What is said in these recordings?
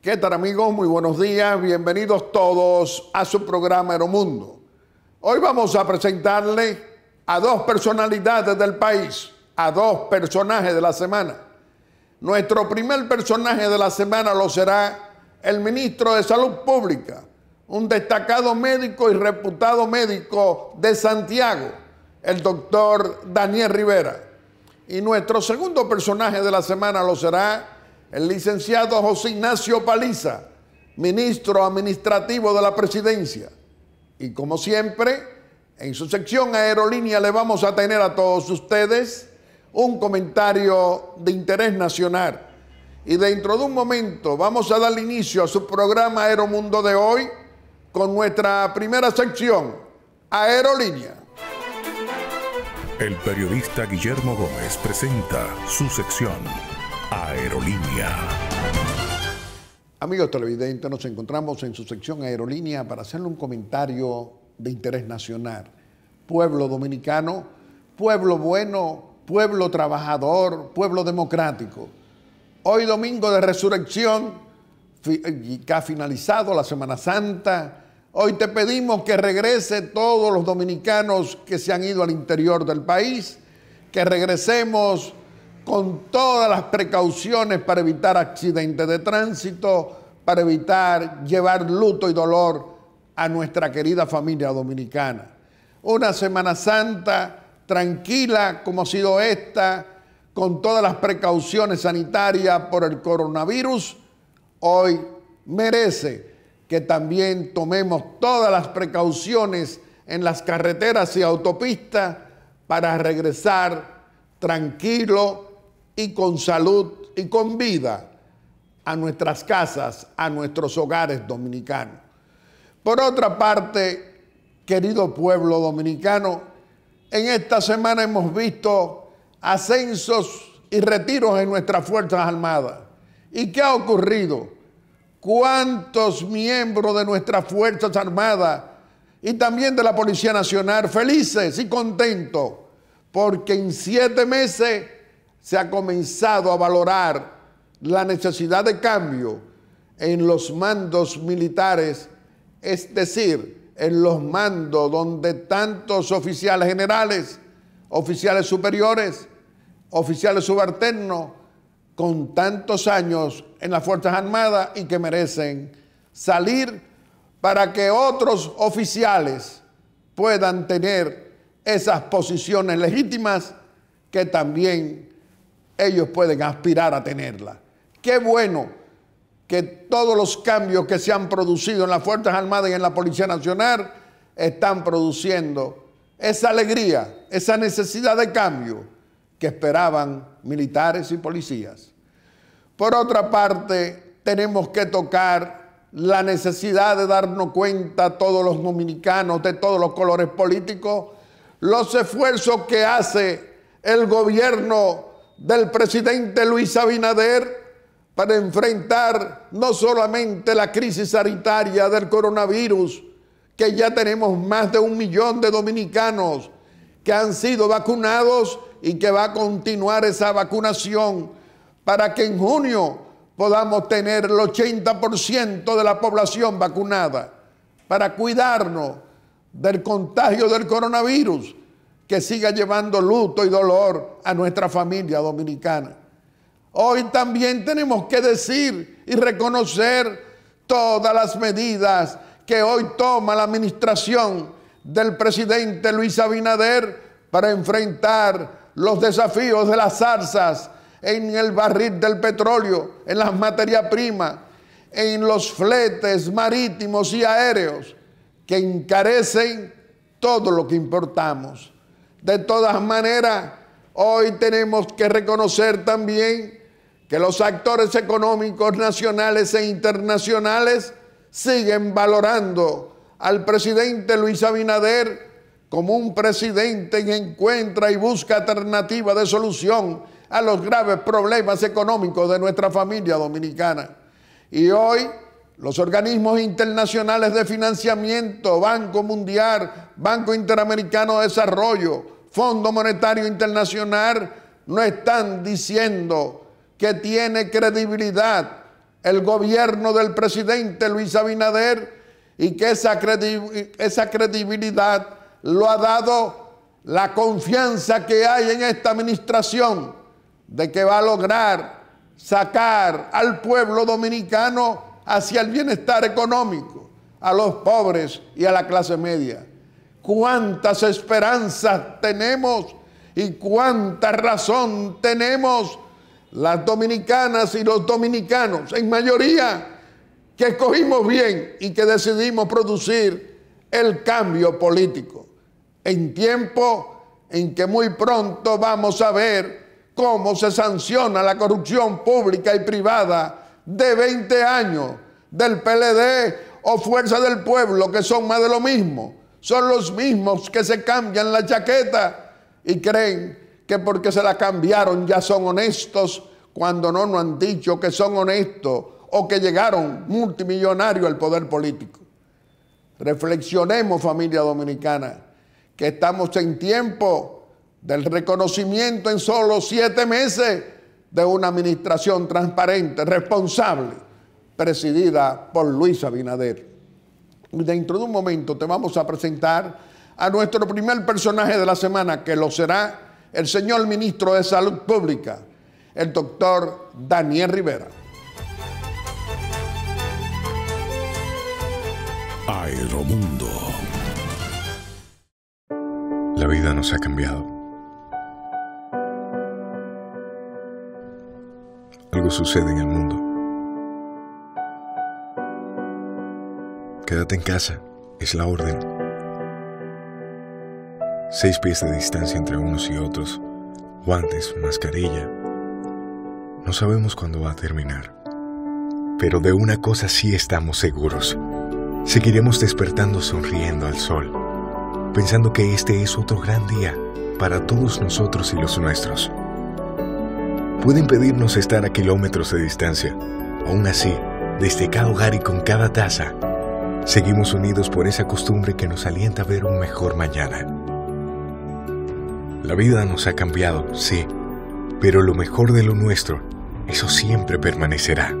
¿Qué tal amigos? Muy buenos días, bienvenidos todos a su programa Mundo. Hoy vamos a presentarle a dos personalidades del país, a dos personajes de la semana. Nuestro primer personaje de la semana lo será el ministro de Salud Pública, un destacado médico y reputado médico de Santiago, el doctor Daniel Rivera. Y nuestro segundo personaje de la semana lo será el licenciado José Ignacio Paliza, ministro administrativo de la presidencia. Y como siempre, en su sección Aerolínea le vamos a tener a todos ustedes un comentario de interés nacional. Y dentro de un momento vamos a dar inicio a su programa Aeromundo de hoy con nuestra primera sección, Aerolínea. El periodista Guillermo Gómez presenta su sección Aerolínea. Amigos televidentes, nos encontramos en su sección Aerolínea para hacerle un comentario de interés nacional. Pueblo dominicano, pueblo bueno, pueblo trabajador, pueblo democrático. Hoy domingo de resurrección, eh, que ha finalizado la Semana Santa, Hoy te pedimos que regrese todos los dominicanos que se han ido al interior del país, que regresemos con todas las precauciones para evitar accidentes de tránsito, para evitar llevar luto y dolor a nuestra querida familia dominicana. Una Semana Santa tranquila como ha sido esta, con todas las precauciones sanitarias por el coronavirus, hoy merece que también tomemos todas las precauciones en las carreteras y autopistas para regresar tranquilo y con salud y con vida a nuestras casas, a nuestros hogares dominicanos. Por otra parte, querido pueblo dominicano, en esta semana hemos visto ascensos y retiros en nuestras Fuerzas Armadas. ¿Y qué ha ocurrido? cuántos miembros de nuestras Fuerzas Armadas y también de la Policía Nacional felices y contentos porque en siete meses se ha comenzado a valorar la necesidad de cambio en los mandos militares, es decir, en los mandos donde tantos oficiales generales, oficiales superiores, oficiales subalternos, con tantos años en las Fuerzas Armadas y que merecen salir para que otros oficiales puedan tener esas posiciones legítimas que también ellos pueden aspirar a tenerla. Qué bueno que todos los cambios que se han producido en las Fuerzas Armadas y en la Policía Nacional están produciendo esa alegría, esa necesidad de cambio que esperaban militares y policías. Por otra parte, tenemos que tocar la necesidad de darnos cuenta todos los dominicanos de todos los colores políticos, los esfuerzos que hace el gobierno del presidente Luis Abinader para enfrentar no solamente la crisis sanitaria del coronavirus, que ya tenemos más de un millón de dominicanos que han sido vacunados y que va a continuar esa vacunación para que en junio podamos tener el 80% de la población vacunada para cuidarnos del contagio del coronavirus que siga llevando luto y dolor a nuestra familia dominicana. Hoy también tenemos que decir y reconocer todas las medidas que hoy toma la administración del presidente Luis Abinader para enfrentar los desafíos de las zarzas, en el barril del petróleo, en las materias primas, en los fletes marítimos y aéreos que encarecen todo lo que importamos. De todas maneras, hoy tenemos que reconocer también que los actores económicos nacionales e internacionales siguen valorando al presidente Luis Abinader como un presidente encuentra y busca alternativa de solución a los graves problemas económicos de nuestra familia dominicana. Y hoy los organismos internacionales de financiamiento, Banco Mundial, Banco Interamericano de Desarrollo, Fondo Monetario Internacional, no están diciendo que tiene credibilidad el gobierno del presidente Luis Abinader y que esa, credibilidad lo ha dado la confianza que hay en esta administración de que va a lograr sacar al pueblo dominicano hacia el bienestar económico, a los pobres y a la clase media. ¿Cuántas esperanzas tenemos y cuánta razón tenemos las dominicanas y los dominicanos, en mayoría, que escogimos bien y que decidimos producir el cambio político? en tiempo en que muy pronto vamos a ver cómo se sanciona la corrupción pública y privada de 20 años del PLD o Fuerza del Pueblo, que son más de lo mismo. Son los mismos que se cambian la chaqueta y creen que porque se la cambiaron ya son honestos cuando no nos han dicho que son honestos o que llegaron multimillonarios al poder político. Reflexionemos familia dominicana que estamos en tiempo del reconocimiento en solo siete meses de una administración transparente, responsable, presidida por Luis Abinader. Dentro de un momento te vamos a presentar a nuestro primer personaje de la semana, que lo será el señor ministro de Salud Pública, el doctor Daniel Rivera. Aeromundo la vida nos ha cambiado. Algo sucede en el mundo. Quédate en casa, es la orden. Seis pies de distancia entre unos y otros, guantes, mascarilla. No sabemos cuándo va a terminar. Pero de una cosa sí estamos seguros. Seguiremos despertando sonriendo al sol pensando que este es otro gran día para todos nosotros y los nuestros. Pueden pedirnos estar a kilómetros de distancia. Aún así, desde cada hogar y con cada taza, seguimos unidos por esa costumbre que nos alienta a ver un mejor mañana. La vida nos ha cambiado, sí, pero lo mejor de lo nuestro, eso siempre permanecerá.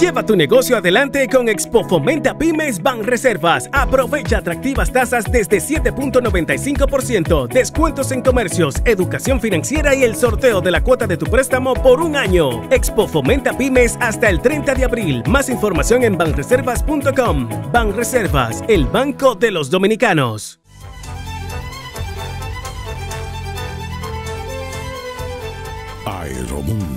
Lleva tu negocio adelante con Expo Fomenta Pymes Ban Reservas. Aprovecha atractivas tasas desde 7.95%, descuentos en comercios, educación financiera y el sorteo de la cuota de tu préstamo por un año. Expo Fomenta Pymes hasta el 30 de abril. Más información en banreservas.com. Ban Reservas, el banco de los dominicanos. Aeromundo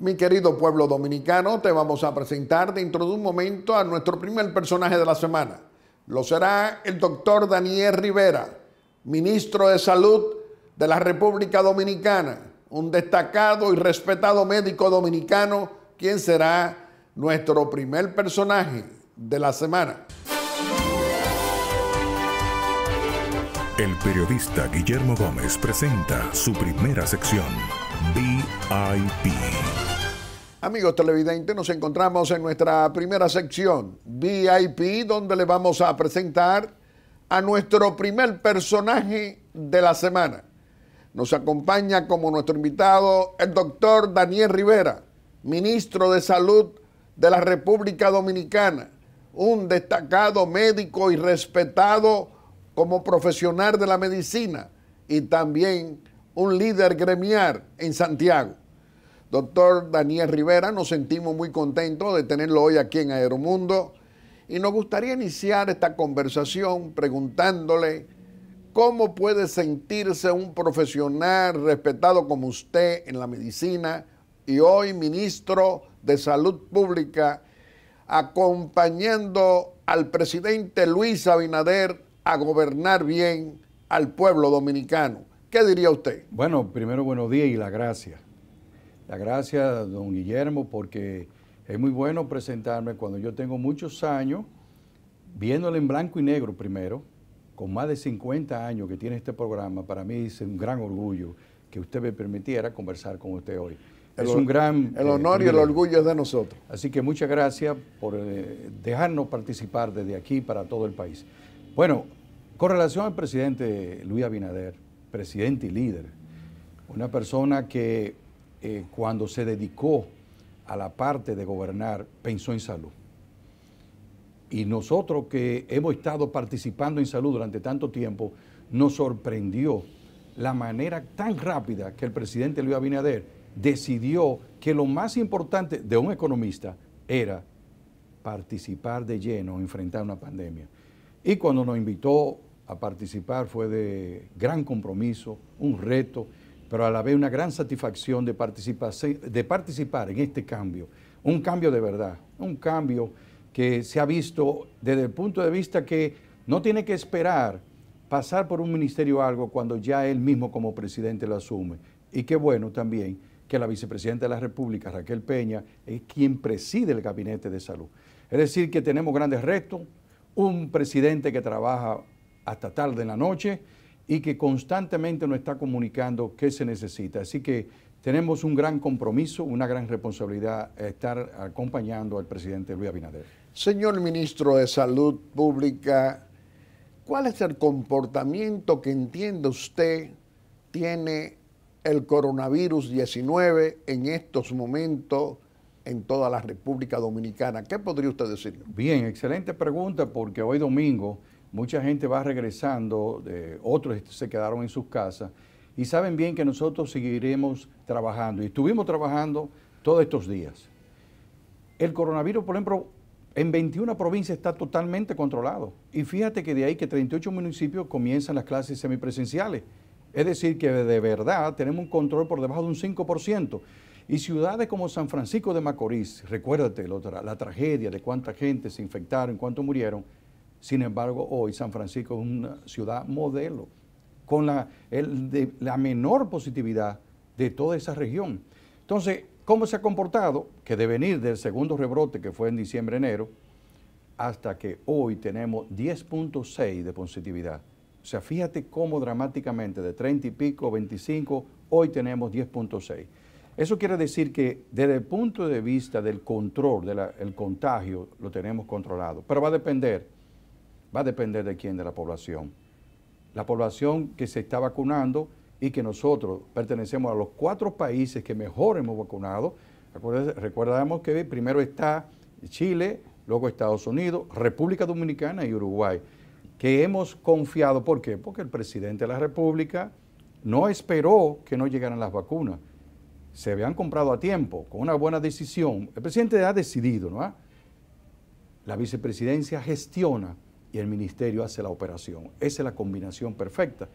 mi querido pueblo dominicano, te vamos a presentar dentro de un momento a nuestro primer personaje de la semana. Lo será el doctor Daniel Rivera, ministro de Salud de la República Dominicana, un destacado y respetado médico dominicano, quien será nuestro primer personaje de la semana. El periodista Guillermo Gómez presenta su primera sección, VIP. Amigos televidentes, nos encontramos en nuestra primera sección VIP, donde le vamos a presentar a nuestro primer personaje de la semana. Nos acompaña como nuestro invitado el doctor Daniel Rivera, ministro de Salud de la República Dominicana, un destacado médico y respetado como profesional de la medicina y también un líder gremial en Santiago. Doctor Daniel Rivera, nos sentimos muy contentos de tenerlo hoy aquí en Aeromundo y nos gustaría iniciar esta conversación preguntándole cómo puede sentirse un profesional respetado como usted en la medicina y hoy ministro de Salud Pública, acompañando al presidente Luis Abinader a gobernar bien al pueblo dominicano. ¿Qué diría usted? Bueno, primero buenos días y las gracias la gracias, don Guillermo, porque es muy bueno presentarme cuando yo tengo muchos años viéndole en blanco y negro primero, con más de 50 años que tiene este programa. Para mí es un gran orgullo que usted me permitiera conversar con usted hoy. El, es un gran... Eh, honor y el orgullo es de nosotros. Así que muchas gracias por eh, dejarnos participar desde aquí para todo el país. Bueno, con relación al presidente Luis Abinader, presidente y líder, una persona que eh, cuando se dedicó a la parte de gobernar, pensó en salud. Y nosotros que hemos estado participando en salud durante tanto tiempo, nos sorprendió la manera tan rápida que el presidente Luis Abinader decidió que lo más importante de un economista era participar de lleno, enfrentar una pandemia. Y cuando nos invitó a participar fue de gran compromiso, un reto, pero a la vez una gran satisfacción de, de participar en este cambio, un cambio de verdad, un cambio que se ha visto desde el punto de vista que no tiene que esperar pasar por un ministerio algo cuando ya él mismo como presidente lo asume. Y qué bueno también que la vicepresidenta de la República, Raquel Peña, es quien preside el gabinete de salud. Es decir, que tenemos grandes retos, un presidente que trabaja hasta tarde en la noche, y que constantemente nos está comunicando qué se necesita. Así que tenemos un gran compromiso, una gran responsabilidad estar acompañando al presidente Luis Abinader. Señor ministro de Salud Pública, ¿cuál es el comportamiento que entiende usted tiene el coronavirus 19 en estos momentos en toda la República Dominicana? ¿Qué podría usted decir? Bien, excelente pregunta porque hoy domingo mucha gente va regresando, otros se quedaron en sus casas y saben bien que nosotros seguiremos trabajando y estuvimos trabajando todos estos días. El coronavirus, por ejemplo, en 21 provincias está totalmente controlado. Y fíjate que de ahí que 38 municipios comienzan las clases semipresenciales. Es decir, que de verdad tenemos un control por debajo de un 5%. Y ciudades como San Francisco de Macorís, recuérdate la, tragedia de cuánta gente se infectaron, cuántos murieron, sin embargo, hoy San Francisco es una ciudad modelo, con la, la menor positividad de toda esa región. Entonces, ¿cómo se ha comportado? Que de venir del segundo rebrote, que fue en diciembre-enero, hasta que hoy tenemos 10.6 de positividad. O sea, fíjate cómo dramáticamente de 30 y pico, 25, hoy tenemos 10.6. Eso quiere decir que desde el punto de vista del control, del contagio, lo tenemos controlado. Pero va a depender Va a depender de quién, de la población. La población que se está vacunando y que nosotros pertenecemos a los cuatro países que mejor hemos vacunado. Recordamos que primero está Chile, luego Estados Unidos, República Dominicana y Uruguay, que hemos confiado. ¿Por qué? Porque el presidente de la República no esperó que no llegaran las vacunas. Se habían comprado a tiempo, con una buena decisión. El presidente ha decidido, ¿no? Ah, la vicepresidencia gestiona y el ministerio hace la operación. Esa es la combinación perfecta.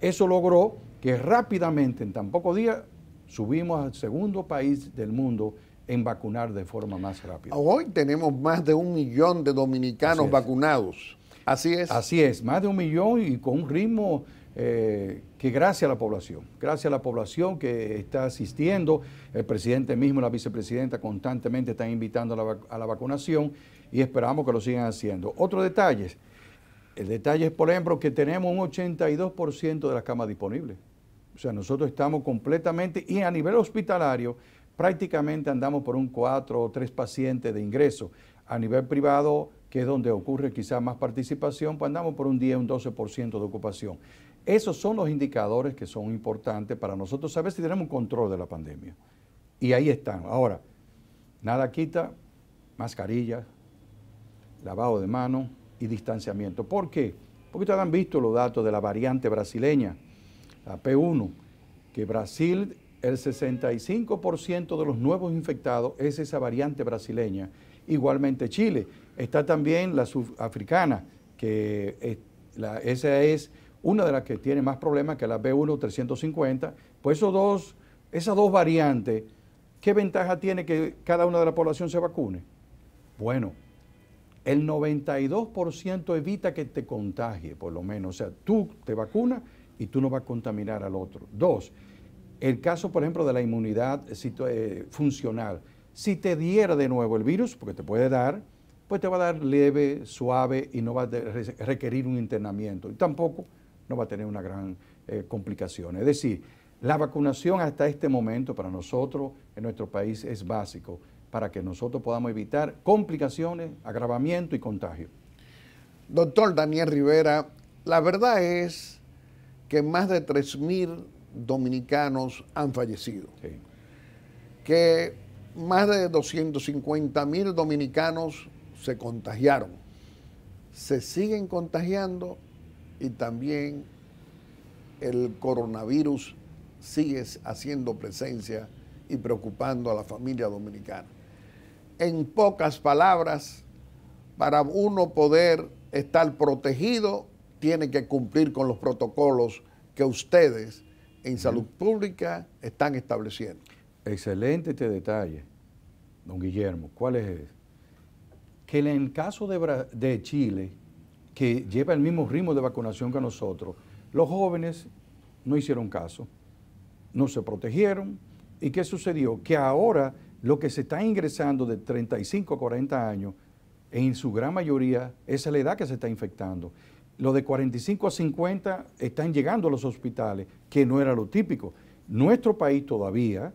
Eso logró que rápidamente, en tan pocos días, subimos al segundo país del mundo en vacunar de forma más rápida. Hoy tenemos más de un millón de dominicanos vacunados. Así es. Así es, más de un millón y con un ritmo eh, que gracias a la población, gracias a la población que está asistiendo, el presidente mismo, y la vicepresidenta constantemente están invitando a la vacunación y esperamos que lo sigan haciendo. Otro detalle, el detalle es, por ejemplo, que tenemos un 82% de las camas disponibles. O sea, nosotros estamos completamente, y a nivel hospitalario, prácticamente andamos por un 4 o 3 pacientes de ingreso. A nivel privado, que es donde ocurre quizás más participación, pues andamos por un 10, un 12% de ocupación. Esos son los indicadores que son importantes para nosotros saber si tenemos un control de la pandemia. Y ahí están. Ahora, nada quita mascarillas, lavado de manos y distanciamiento. ¿Por qué? Porque ustedes han visto los datos de la variante brasileña, la P1, que Brasil, el 65% de los nuevos infectados es esa variante brasileña. Igualmente Chile. Está también la sudafricana, que esa es una de las que tiene más problemas que la B1 350. Pues esos dos, esas dos variantes, ¿qué ventaja tiene que cada una de la población se vacune? Bueno, el 92% evita que te contagie, por lo menos. O sea, tú te vacunas y tú no vas a contaminar al otro. Dos, el caso, por ejemplo, de la inmunidad eh, eh, funcional. Si te diera de nuevo el virus, porque te puede dar, pues te va a dar leve, suave y no va a requerir un internamiento. Y tampoco no va a tener una gran eh, complicación. Es decir, la vacunación hasta este momento para nosotros en nuestro país es básico para que nosotros podamos evitar complicaciones, agravamiento y contagio. Doctor Daniel Rivera, la verdad es que más de 3.000 dominicanos han fallecido, que más de 250.000 dominicanos se contagiaron, se siguen contagiando y también el coronavirus sigue haciendo presencia y preocupando a la familia dominicana en pocas palabras, para uno poder estar protegido, tiene que cumplir con los protocolos que ustedes en salud pública están estableciendo. Excelente este detalle, don Guillermo. ¿Cuál es? Que en el caso de, Chile, que lleva el mismo ritmo de vacunación que nosotros, los jóvenes no hicieron caso, no se protegieron. ¿Y qué sucedió? Que ahora lo que se está ingresando de 35 a 40 años, en su gran mayoría, es la edad que se está infectando. Los de 45 a 50 están llegando a los hospitales, que no era lo típico. Nuestro país todavía,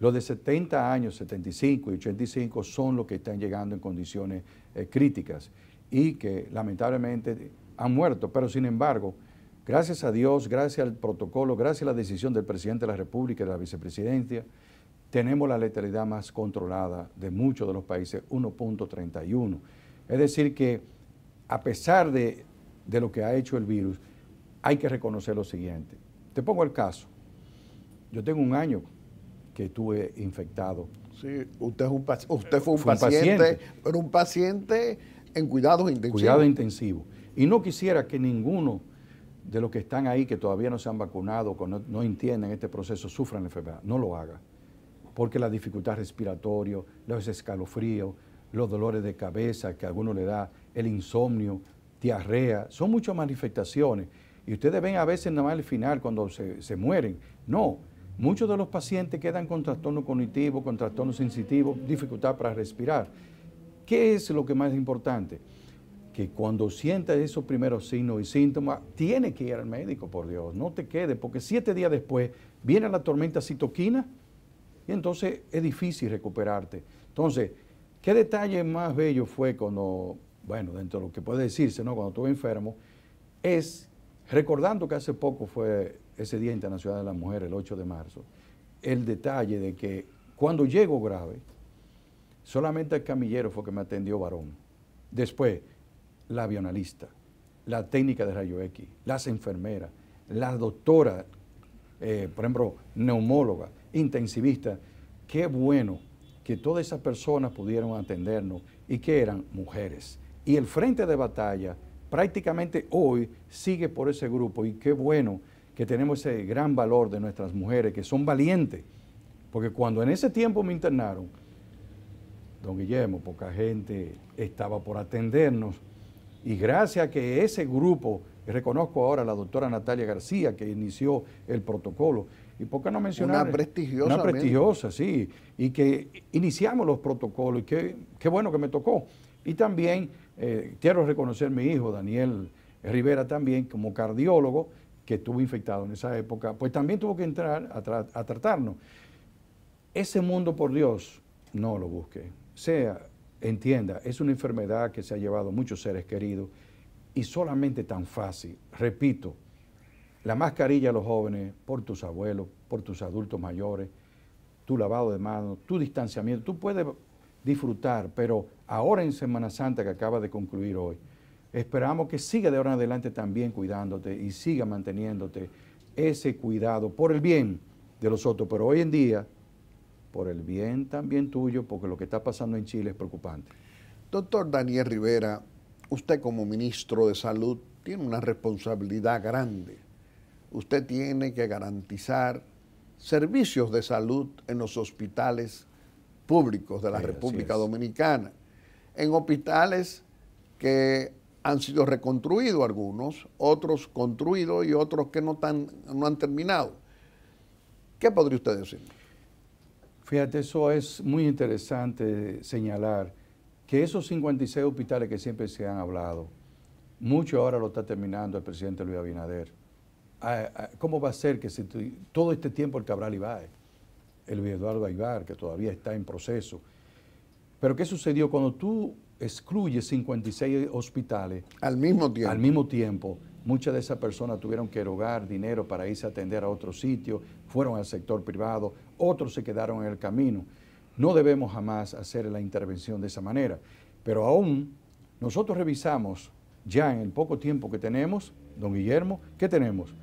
los de 70 años, 75 y 85 son los que están llegando en condiciones eh, críticas y que lamentablemente han muerto. Pero sin embargo, gracias a Dios, gracias al protocolo, gracias a la decisión del presidente de la República y de la vicepresidencia, tenemos la letalidad más controlada de muchos de los países, 1.31. Es decir que a pesar de, lo que ha hecho el virus, hay que reconocer lo siguiente. Te pongo el caso. Yo tengo un año que estuve infectado. Sí, usted, es un usted fue un, paciente, pero un paciente en cuidados intensivos. Cuidado intensivo. Y no quisiera que ninguno de los que están ahí, que todavía no se han vacunado, que no, no entienden este proceso, sufran la enfermedad. No lo haga porque la dificultad respiratoria, los escalofríos, los dolores de cabeza que a alguno le da, el insomnio, diarrea, son muchas manifestaciones. Y ustedes ven a veces nada más al final cuando se, mueren. No, muchos de los pacientes quedan con trastorno cognitivo, con trastorno sensitivo, dificultad para respirar. ¿Qué es lo que más es importante? Que cuando sientas esos primeros signos y síntomas, tiene que ir al médico, por Dios, no te quedes, porque siete días después viene la tormenta citoquina, y entonces es difícil recuperarte. Entonces, ¿qué detalle más bello fue cuando, bueno, dentro de lo que puede decirse, ¿no? Cuando estuve enfermo, es recordando que hace poco fue ese Día Internacional de la Mujer, el 8 de marzo, el detalle de que cuando llego grave, solamente el camillero fue que me atendió varón. Después, la avionalista, la técnica de rayo X, las enfermeras, las doctoras, eh, por ejemplo, neumóloga, intensivista. Qué bueno que todas esas personas pudieron atendernos y que eran mujeres. Y el frente de batalla prácticamente hoy sigue por ese grupo y qué bueno que tenemos ese gran valor de nuestras mujeres, que son valientes. Porque cuando en ese tiempo me internaron, don Guillermo, poca gente estaba por atendernos. Y gracias a que ese grupo, reconozco ahora a la doctora Natalia García, que inició el protocolo, ¿Y por qué no mencionar? Una prestigiosa. Una prestigiosa, sí. Y que iniciamos los protocolos qué, bueno que me tocó. Y también eh, quiero reconocer a mi hijo, Daniel Rivera, también como cardiólogo que estuvo infectado en esa época, pues también tuvo que entrar a, tratarnos. Ese mundo, por Dios, no lo busque. Sea, entienda, es una enfermedad que se ha llevado muchos seres queridos y solamente tan fácil, repito, la mascarilla a los jóvenes, por tus abuelos, por tus adultos mayores, tu lavado de manos, tu distanciamiento, tú puedes disfrutar, pero ahora en Semana Santa que acaba de concluir hoy, esperamos que siga de ahora en adelante también cuidándote y siga manteniéndote ese cuidado por el bien de los otros, pero hoy en día, por el bien también tuyo, porque lo que está pasando en Chile es preocupante. Doctor Daniel Rivera, usted como ministro de Salud tiene una responsabilidad grande usted tiene que garantizar servicios de salud en los hospitales públicos de la República Dominicana, en hospitales que han sido reconstruidos algunos, otros construidos y otros que no, tan, no han terminado. ¿Qué podría usted decir? Fíjate, eso es muy interesante señalar que esos 56 hospitales que siempre se han hablado, mucho ahora lo está terminando el presidente Luis Abinader. ¿cómo va a ser que todo este tiempo el Cabral Ibáez, el Eduardo Ibar, que todavía está en proceso? Pero ¿qué sucedió cuando tú excluyes 56 hospitales? Al mismo tiempo. Al mismo tiempo. Muchas de esas personas tuvieron que erogar dinero para irse a atender a otro sitio, fueron al sector privado, otros se quedaron en el camino. No debemos jamás hacer la intervención de esa manera. Pero aún nosotros revisamos ya en el poco tiempo que tenemos, don Guillermo, ¿qué tenemos?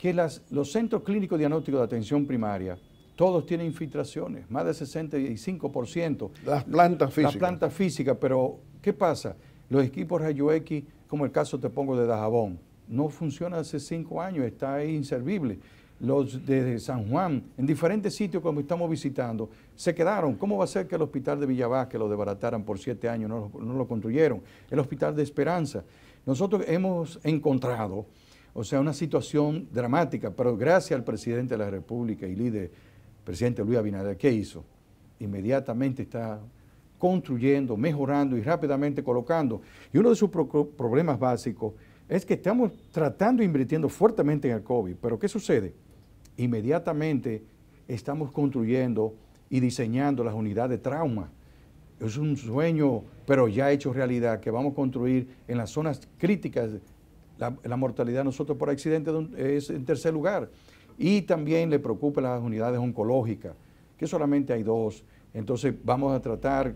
que los centros clínicos diagnósticos de atención primaria, todos tienen infiltraciones, más del 65%. Las plantas físicas. Las plantas físicas, pero ¿qué pasa? Los equipos rayo X, como el caso te pongo de Dajabón, no funciona hace cinco años, está ahí inservible. Los de San Juan, en diferentes sitios como estamos visitando, se quedaron. ¿Cómo va a ser que el hospital de Villavasque lo debarataran por siete años, no lo construyeron? El hospital de Esperanza. Nosotros hemos encontrado o sea, una situación dramática, pero gracias al presidente de la República y líder, presidente Luis Abinader, ¿qué hizo? Inmediatamente está construyendo, mejorando y rápidamente colocando. Y uno de sus problemas básicos es que estamos tratando e invirtiendo fuertemente en el COVID, pero ¿qué sucede? Inmediatamente estamos construyendo y diseñando las unidades de trauma. Es un sueño, pero ya hecho realidad, que vamos a construir en las zonas críticas la, mortalidad nosotros por accidente es en tercer lugar. Y también le preocupan las unidades oncológicas, que solamente hay dos. Entonces vamos a tratar,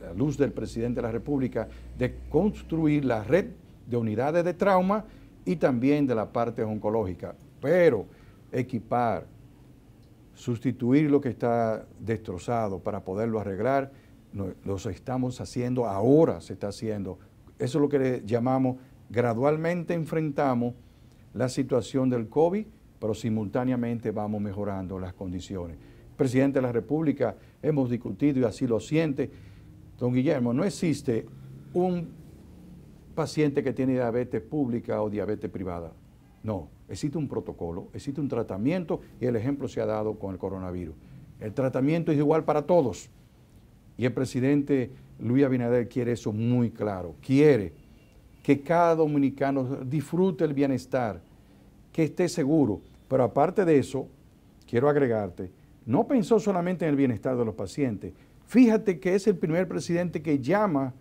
a la luz del presidente de la República, de construir la red de unidades de trauma y también de la parte oncológica. Pero equipar, sustituir lo que está destrozado para poderlo arreglar, los estamos haciendo ahora, se está haciendo. Eso es lo que le llamamos gradualmente enfrentamos la situación del COVID, pero simultáneamente vamos mejorando las condiciones. presidente de la República, hemos discutido y así lo siente. Don Guillermo, no existe un paciente que tiene diabetes pública o diabetes privada. No, existe un protocolo, existe un tratamiento y el ejemplo se ha dado con el coronavirus. El tratamiento es igual para todos. Y el presidente Luis Abinader quiere eso muy claro. Quiere que cada dominicano disfrute el bienestar, que esté seguro. Pero aparte de eso, quiero agregarte, no pensó solamente en el bienestar de los pacientes. Fíjate que es el primer presidente que llama,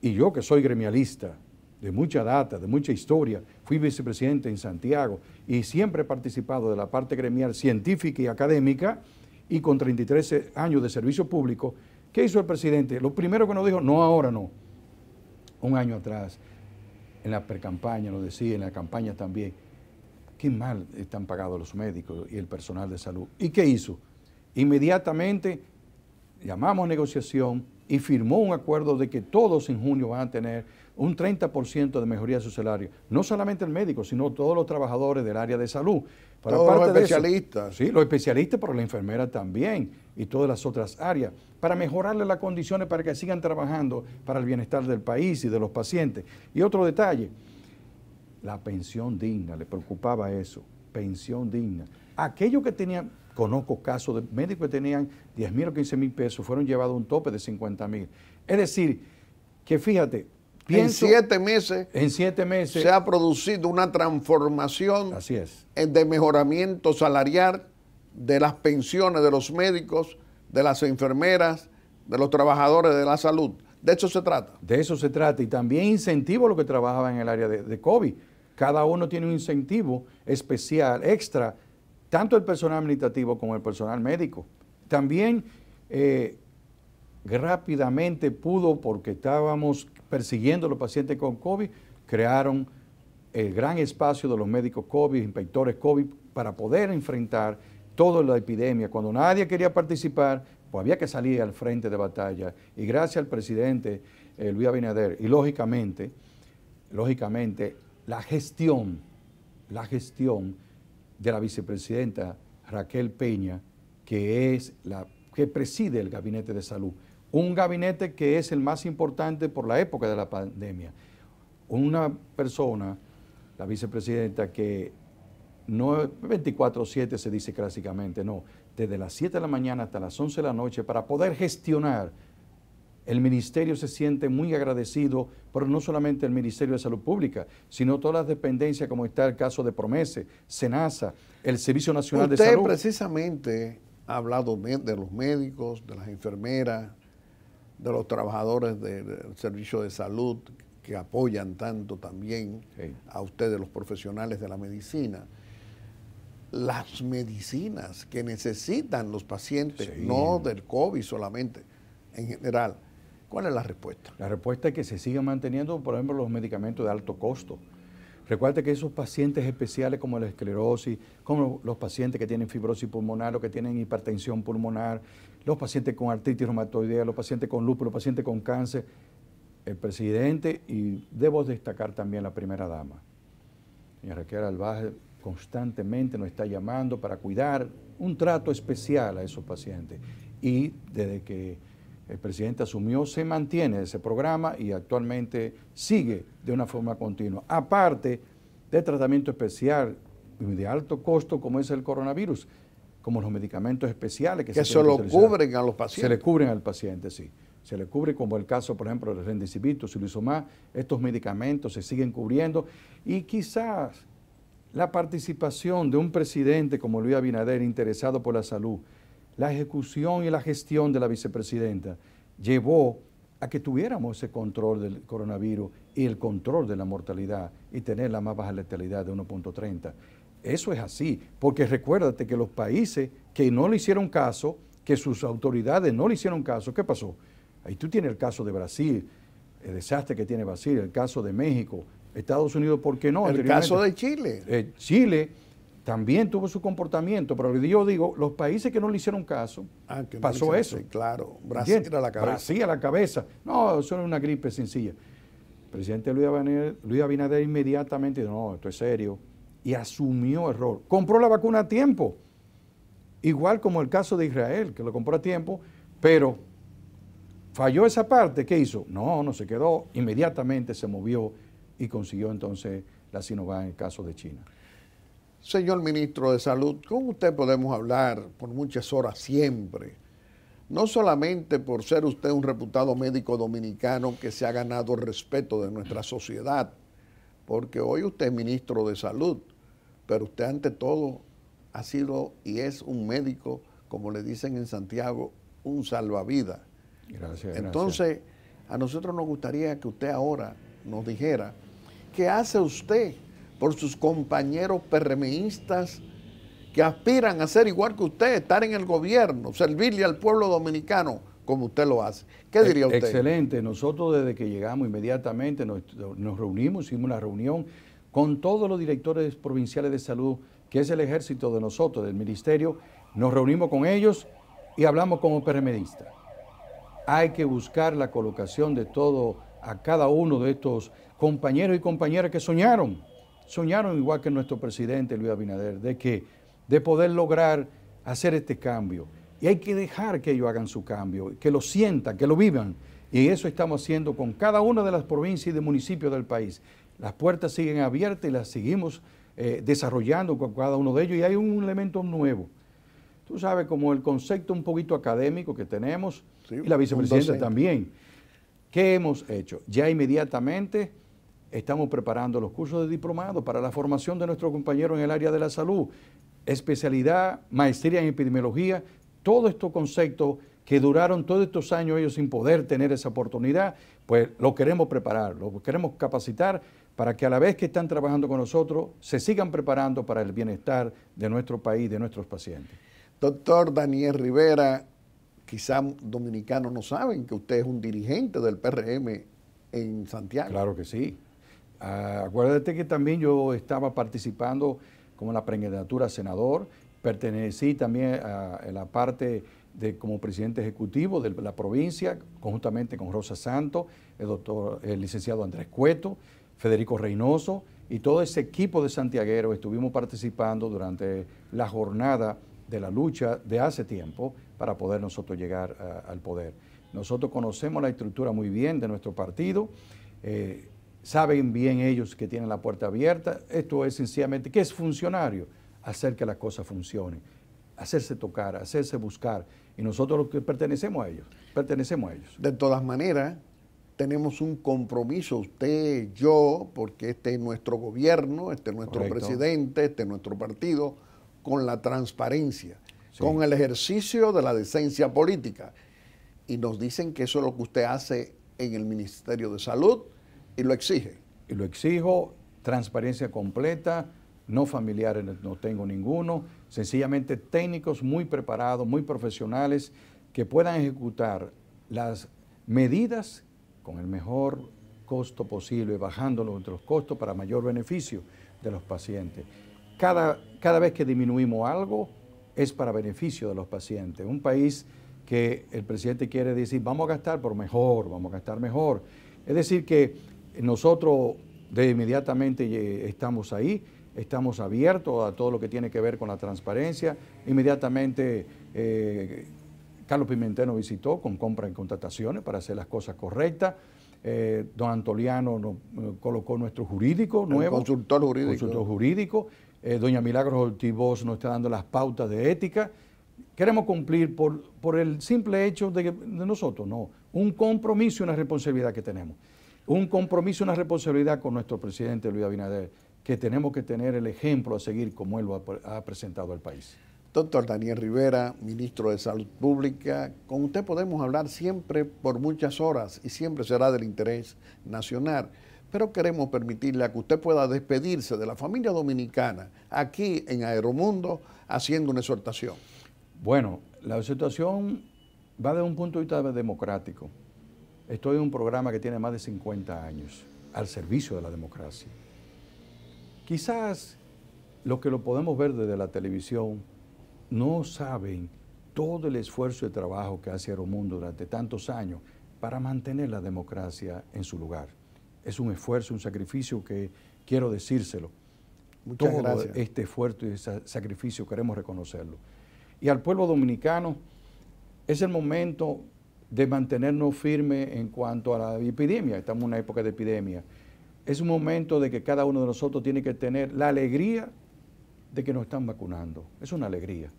y yo que soy gremialista, de mucha data, de mucha historia, fui vicepresidente en Santiago y siempre he participado de la parte gremial científica y académica y con 33 años de servicio público, ¿qué hizo el presidente? Lo primero que nos dijo, no ahora no, un año atrás, en la pre-campaña lo decía, en la campaña también, qué mal están pagados los médicos y el personal de salud. ¿Y qué hizo? Inmediatamente llamamos a negociación y firmó un acuerdo de que todos en junio van a tener un 30% de mejoría de su salario. No solamente el médico, sino todos los trabajadores del área de salud. Para los especialistas. sí, los especialistas, pero la enfermera también y todas las otras áreas, para mejorarle las condiciones para que sigan trabajando para el bienestar del país y de los pacientes. Y otro detalle, la pensión digna, le preocupaba eso, pensión digna. Aquellos que tenían, conozco casos de médicos que tenían 10 mil o 15 mil pesos, fueron llevados a un tope de 50 mil. Es decir, que fíjate, en siete meses. Se ha producido una transformación. De mejoramiento salarial de las pensiones de los médicos, de las enfermeras, de los trabajadores de la salud. De eso se trata. De eso se trata. Y también incentivo a los que trabajaban en el área de, COVID. Cada uno tiene un incentivo especial, extra, tanto el personal administrativo como el personal médico. También eh, rápidamente pudo, porque estábamos persiguiendo a los pacientes con COVID, crearon el gran espacio de los médicos COVID, inspectores COVID, para poder enfrentar toda la epidemia. Cuando nadie quería participar, pues había que salir al frente de batalla. Y gracias al presidente eh, Luis Abinader, y lógicamente, lógicamente, la gestión, la gestión de la vicepresidenta Raquel Peña, que es la que preside el gabinete de salud un gabinete que es el más importante por la época de la pandemia, una persona, la vicepresidenta, que no 24/7 se dice clásicamente, no, desde las 7 de la mañana hasta las 11 de la noche para poder gestionar. El ministerio se siente muy agradecido, pero no solamente el Ministerio de Salud Pública, sino todas las dependencias, como está el caso de Promese, Senasa, el Servicio Nacional de Salud. Usted precisamente ha hablado de los médicos, de las enfermeras, de los trabajadores del servicio de salud que apoyan tanto también a ustedes, los profesionales de la medicina. Las medicinas que necesitan los pacientes, no del COVID solamente, en general. ¿Cuál es la respuesta? La respuesta es que se sigan manteniendo, por ejemplo, los medicamentos de alto costo. Recuerda que esos pacientes especiales como la esclerosis, como los pacientes que tienen fibrosis pulmonar, los que tienen hipertensión pulmonar, los pacientes con artritis reumatoidea, los pacientes con lúpulo, los pacientes con cáncer, el presidente y debo destacar también la primera dama. Señora Raquel Albaje constantemente nos está llamando para cuidar un trato especial a esos pacientes. Y desde que el presidente asumió, se mantiene ese programa y actualmente sigue de una forma continua. Aparte de tratamiento especial de alto costo como es el coronavirus, como los medicamentos especiales que, que se lo cubren a los pacientes. Se le cubren al paciente, sí. Se le cubre como el caso, por ejemplo, del hizo más estos medicamentos se siguen cubriendo y quizás la participación de un presidente como Luis Abinader interesado por la salud, la ejecución y la gestión de la vicepresidenta llevó a que tuviéramos ese control del coronavirus y el control de la mortalidad y tener la más baja letalidad de 1.30. Eso es así, porque recuérdate que los países que no le hicieron caso, que sus autoridades no le hicieron caso, ¿qué pasó? Ahí tú tienes el caso de Brasil, el desastre que tiene Brasil, el caso de México, Estados Unidos, ¿por qué no? El caso de Chile. Eh, Chile también tuvo su comportamiento, pero yo digo, los países que no le hicieron caso, ah, pasó eso. claro, Brasil a la cabeza. Brasil a la cabeza. No, eso es una gripe sencilla. El presidente Luis Abinader, inmediatamente dijo, no, esto es serio, y asumió error. Compró la vacuna a tiempo, igual como el caso de Israel, que lo compró a tiempo, pero falló esa parte, ¿qué hizo? No, no se quedó, inmediatamente se movió y consiguió entonces la Sinovac en el caso de China. Señor ministro de Salud, con usted podemos hablar por muchas horas siempre, no solamente por ser usted un reputado médico dominicano que se ha ganado el respeto de nuestra sociedad, porque hoy usted es ministro de Salud, pero usted ante todo ha sido y es un médico, como le dicen en Santiago, un salvavidas. Gracias. Entonces, a nosotros nos gustaría que usted ahora nos dijera, ¿qué hace usted? por sus compañeros perremeístas que aspiran a ser igual que usted, estar en el gobierno, servirle al pueblo dominicano como usted lo hace. ¿Qué diría usted? Excelente. Nosotros desde que llegamos inmediatamente nos, reunimos, hicimos una reunión con todos los directores provinciales de salud, que es el ejército de nosotros, del ministerio. Nos reunimos con ellos y hablamos como PRMistas. Hay que buscar la colocación de todo a cada uno de estos compañeros y compañeras que soñaron soñaron igual que nuestro presidente Luis Abinader, de que de poder lograr hacer este cambio. Y hay que dejar que ellos hagan su cambio, que lo sientan, que lo vivan. Y eso estamos haciendo con cada una de las provincias y de municipios del país. Las puertas siguen abiertas y las seguimos eh, desarrollando con cada uno de ellos. Y hay un elemento nuevo. Tú sabes, como el concepto un poquito académico que tenemos, y la vicepresidenta también. ¿Qué hemos hecho? Ya inmediatamente Estamos preparando los cursos de diplomado para la formación de nuestro compañero en el área de la salud, especialidad, maestría en epidemiología, todos estos conceptos que duraron todos estos años ellos sin poder tener esa oportunidad, pues lo queremos preparar, lo queremos capacitar para que a la vez que están trabajando con nosotros, se sigan preparando para el bienestar de nuestro país, de nuestros pacientes. Doctor Daniel Rivera, quizás dominicanos no saben que usted es un dirigente del PRM en Santiago. Claro que sí. Ah, acuérdate que también yo estaba participando como la pregredatura senador, pertenecí también a, la parte de como presidente ejecutivo de la provincia, conjuntamente con Rosa Santos, el doctor, el licenciado Andrés Cueto, Federico Reynoso y todo ese equipo de santiagueros estuvimos participando durante la jornada de la lucha de hace tiempo para poder nosotros llegar ah, al poder. Nosotros conocemos la estructura muy bien de nuestro partido. Eh, saben bien ellos que tienen la puerta abierta. Esto es sencillamente, que es funcionario? Hacer que las cosas funcionen, hacerse tocar, hacerse buscar. Y nosotros los que pertenecemos a ellos, pertenecemos a ellos. De todas maneras, tenemos un compromiso, usted, yo, porque este es nuestro gobierno, este es nuestro presidente, este es nuestro partido, con la transparencia, con el ejercicio de la decencia política. Y nos dicen que eso es lo que usted hace en el Ministerio de Salud, y lo exige. Y lo exijo, transparencia completa, no familiares no tengo ninguno, sencillamente técnicos muy preparados, muy profesionales, que puedan ejecutar las medidas con el mejor costo posible, bajando los costos para mayor beneficio de los pacientes. Cada, cada vez que disminuimos algo es para beneficio de los pacientes. Un país que el presidente quiere decir, vamos a gastar por mejor, vamos a gastar mejor. Es decir, que nosotros de inmediatamente eh, estamos ahí, estamos abiertos a todo lo que tiene que ver con la transparencia. Inmediatamente eh, Carlos Pimentel nos visitó con compra y contrataciones para hacer las cosas correctas. Eh, don Antoliano nos, colocó nuestro jurídico nuevo. consultor jurídico. Consultor jurídico. doña Milagros Ortiz nos está dando las pautas de ética. Queremos cumplir por, el simple hecho de, de nosotros, no, un compromiso y una responsabilidad que tenemos un compromiso, una responsabilidad con nuestro presidente Luis Abinader, que tenemos que tener el ejemplo a seguir como él lo ha, presentado al país. Doctor Daniel Rivera, ministro de Salud Pública, con usted podemos hablar siempre por muchas horas y siempre será del interés nacional, pero queremos permitirle a que usted pueda despedirse de la familia dominicana aquí en Aeromundo haciendo una exhortación. Bueno, la situación va desde un punto de vista democrático. Estoy en un programa que tiene más de 50 años al servicio de la democracia. Quizás los que lo podemos ver desde la televisión no saben todo el esfuerzo y trabajo que hace Aeromundo durante tantos años para mantener la democracia en su lugar. Es un esfuerzo, un sacrificio que quiero decírselo. Muchas todo este esfuerzo y ese sacrificio queremos reconocerlo. Y al pueblo dominicano es el momento de mantenernos firmes en cuanto a la epidemia. Estamos en una época de epidemia. Es un momento de que cada uno de nosotros tiene que tener la alegría de que nos están vacunando. Es una alegría.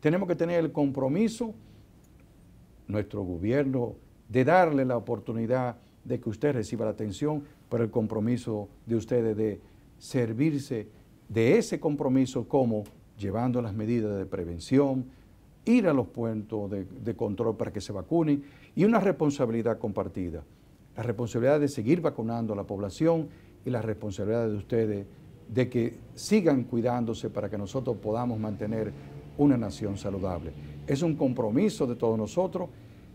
Tenemos que tener el compromiso, nuestro gobierno, de darle la oportunidad de que usted reciba la atención, pero el compromiso de ustedes de servirse de ese compromiso como llevando las medidas de prevención, ir a los puntos de, de control para que se vacunen y una responsabilidad compartida. La responsabilidad de seguir vacunando a la población y la responsabilidad de ustedes de que sigan cuidándose para que nosotros podamos mantener una nación saludable. Es un compromiso de todos nosotros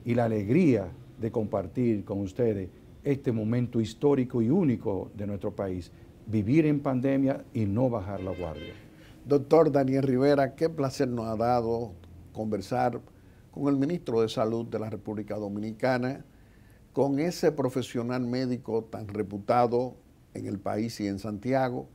y la alegría de compartir con ustedes este momento histórico y único de nuestro país, vivir en pandemia y no bajar la guardia. Doctor Daniel Rivera, qué placer nos ha dado conversar con el ministro de Salud de la República Dominicana, con ese profesional médico tan reputado en el país y en Santiago,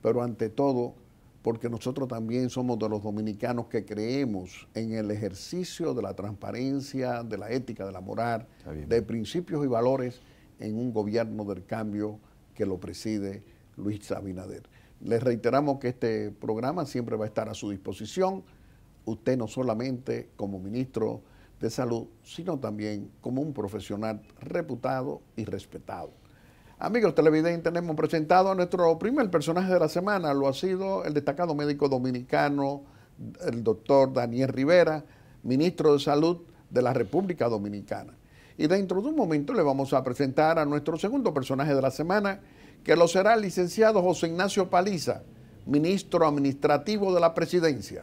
pero ante todo porque nosotros también somos de los dominicanos que creemos en el ejercicio de la transparencia, de la ética, de la moral, de principios y valores en un gobierno del cambio que lo preside Luis Sabinader Les reiteramos que este programa siempre va a estar a su disposición usted no solamente como ministro de salud, sino también como un profesional reputado y respetado. Amigos televidentes, hemos presentado a nuestro primer personaje de la semana, lo ha sido el destacado médico dominicano, el doctor Daniel Rivera, ministro de Salud de la República Dominicana. Y dentro de un momento le vamos a presentar a nuestro segundo personaje de la semana, que lo será el licenciado José Ignacio Paliza, ministro administrativo de la Presidencia.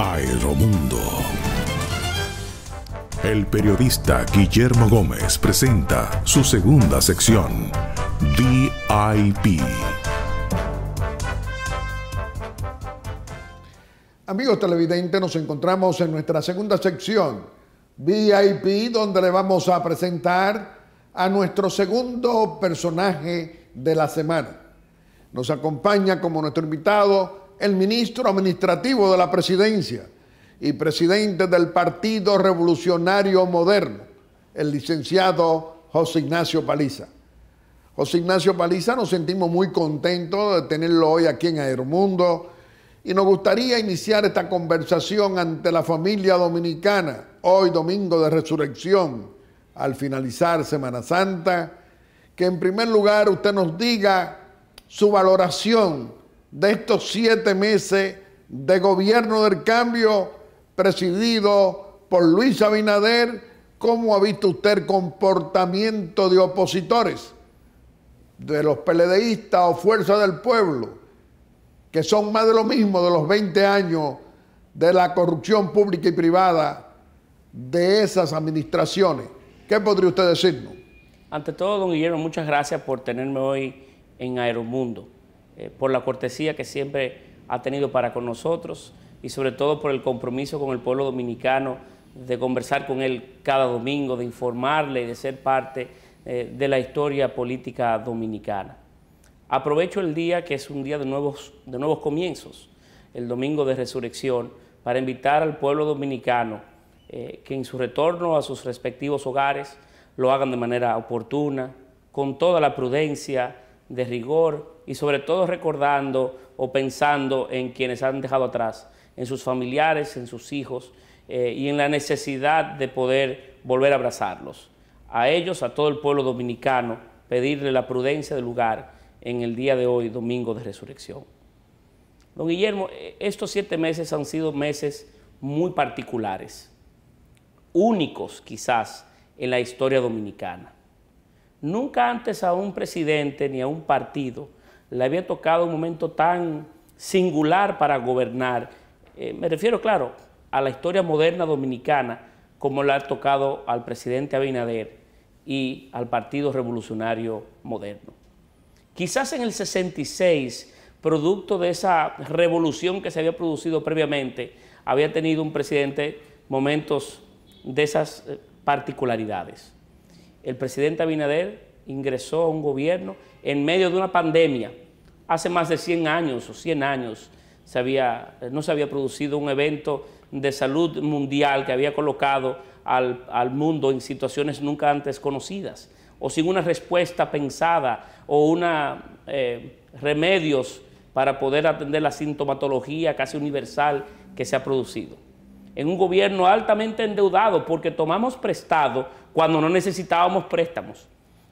Aeromundo. El periodista Guillermo Gómez presenta su segunda sección, VIP. Amigos televidentes, nos encontramos en nuestra segunda sección, VIP, donde le vamos a presentar a nuestro segundo personaje de la semana. Nos acompaña como nuestro invitado el ministro administrativo de la presidencia y presidente del Partido Revolucionario Moderno, el licenciado José Ignacio Paliza. José Ignacio Paliza, nos sentimos muy contentos de tenerlo hoy aquí en Aeromundo y nos gustaría iniciar esta conversación ante la familia dominicana, hoy domingo de resurrección, al finalizar Semana Santa, que en primer lugar usted nos diga su valoración de estos siete meses de gobierno del cambio presidido por Luis Abinader, ¿cómo ha visto usted el comportamiento de opositores, de los peledeístas o Fuerza del Pueblo, que son más de lo mismo de los 20 años de la corrupción pública y privada de esas administraciones? ¿Qué podría usted decirnos? Ante todo, don Guillermo, muchas gracias por tenerme hoy en Aeromundo. Eh, por la cortesía que siempre ha tenido para con nosotros y sobre todo por el compromiso con el pueblo dominicano de conversar con él cada domingo, de informarle y de ser parte eh, de la historia política dominicana. Aprovecho el día que es un día de nuevos, de nuevos comienzos, el domingo de resurrección, para invitar al pueblo dominicano eh, que en su retorno a sus respectivos hogares lo hagan de manera oportuna, con toda la prudencia, de rigor y sobre todo recordando o pensando en quienes han dejado atrás, en sus familiares, en sus hijos eh, y en la necesidad de poder volver a abrazarlos. A ellos, a todo el pueblo dominicano, pedirle la prudencia del lugar en el día de hoy, domingo de resurrección. Don Guillermo, eh, estos siete meses han sido meses muy particulares, únicos quizás en la historia dominicana. Nunca antes a un presidente ni a un partido le había tocado un momento tan singular para gobernar. Eh, me refiero, claro, a la historia moderna dominicana, como le ha tocado al presidente Abinader y al Partido Revolucionario Moderno. Quizás en el 66, producto de esa revolución que se había producido previamente, había tenido un presidente momentos de esas eh, particularidades. El presidente Abinader ingresó a un gobierno en medio de una pandemia. Hace más de 100 años o 100 años eh, no se había producido un evento de salud mundial que había colocado al, mundo en situaciones nunca antes conocidas o sin una respuesta pensada o una, eh, remedios para poder atender la sintomatología casi universal que se ha producido. En un gobierno altamente endeudado porque tomamos prestado cuando no necesitábamos préstamos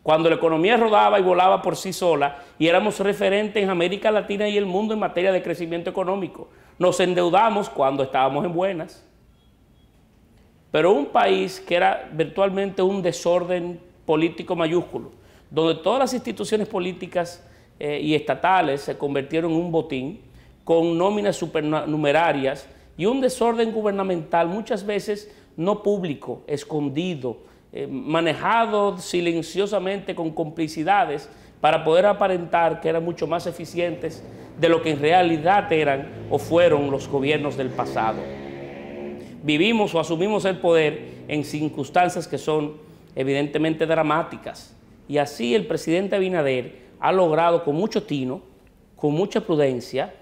cuando la economía rodaba y volaba por sí sola y éramos referentes en América Latina y el mundo en materia de crecimiento económico. Nos endeudamos cuando estábamos en buenas. Pero un país que era virtualmente un desorden político mayúsculo, donde todas las instituciones políticas eh, y estatales se convirtieron en un botín, con nóminas supernumerarias y un desorden gubernamental muchas veces no público, escondido, eh, manejado silenciosamente con complicidades para poder aparentar que eran mucho más eficientes de lo que en realidad eran o fueron los gobiernos del pasado. Vivimos o asumimos el poder en circunstancias que son evidentemente dramáticas. Y así el presidente Abinader ha logrado con mucho tino, con mucha prudencia,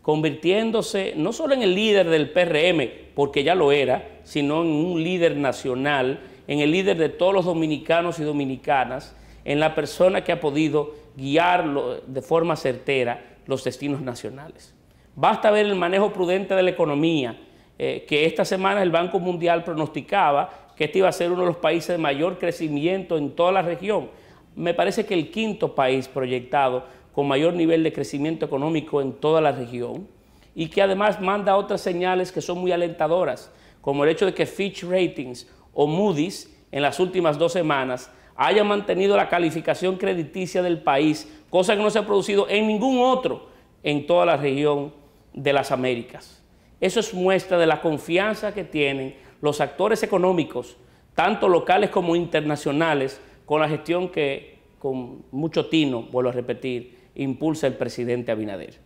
convirtiéndose no solo en el líder del PRM, porque ya lo era, sino en un líder nacional en el líder de todos los dominicanos y dominicanas, en la persona que ha podido guiar de forma certera los destinos nacionales. Basta ver el manejo prudente de la economía, eh, que esta semana el Banco Mundial pronosticaba que este iba a ser uno de los países de mayor crecimiento en toda la región. Me parece que el quinto país proyectado con mayor nivel de crecimiento económico en toda la región y que además manda otras señales que son muy alentadoras, como el hecho de que Fitch Ratings o Moody's en las últimas dos semanas haya mantenido la calificación crediticia del país, cosa que no se ha producido en ningún otro en toda la región de las Américas. Eso es muestra de la confianza que tienen los actores económicos, tanto locales como internacionales, con la gestión que, con mucho tino, vuelvo a repetir, impulsa el presidente Abinader.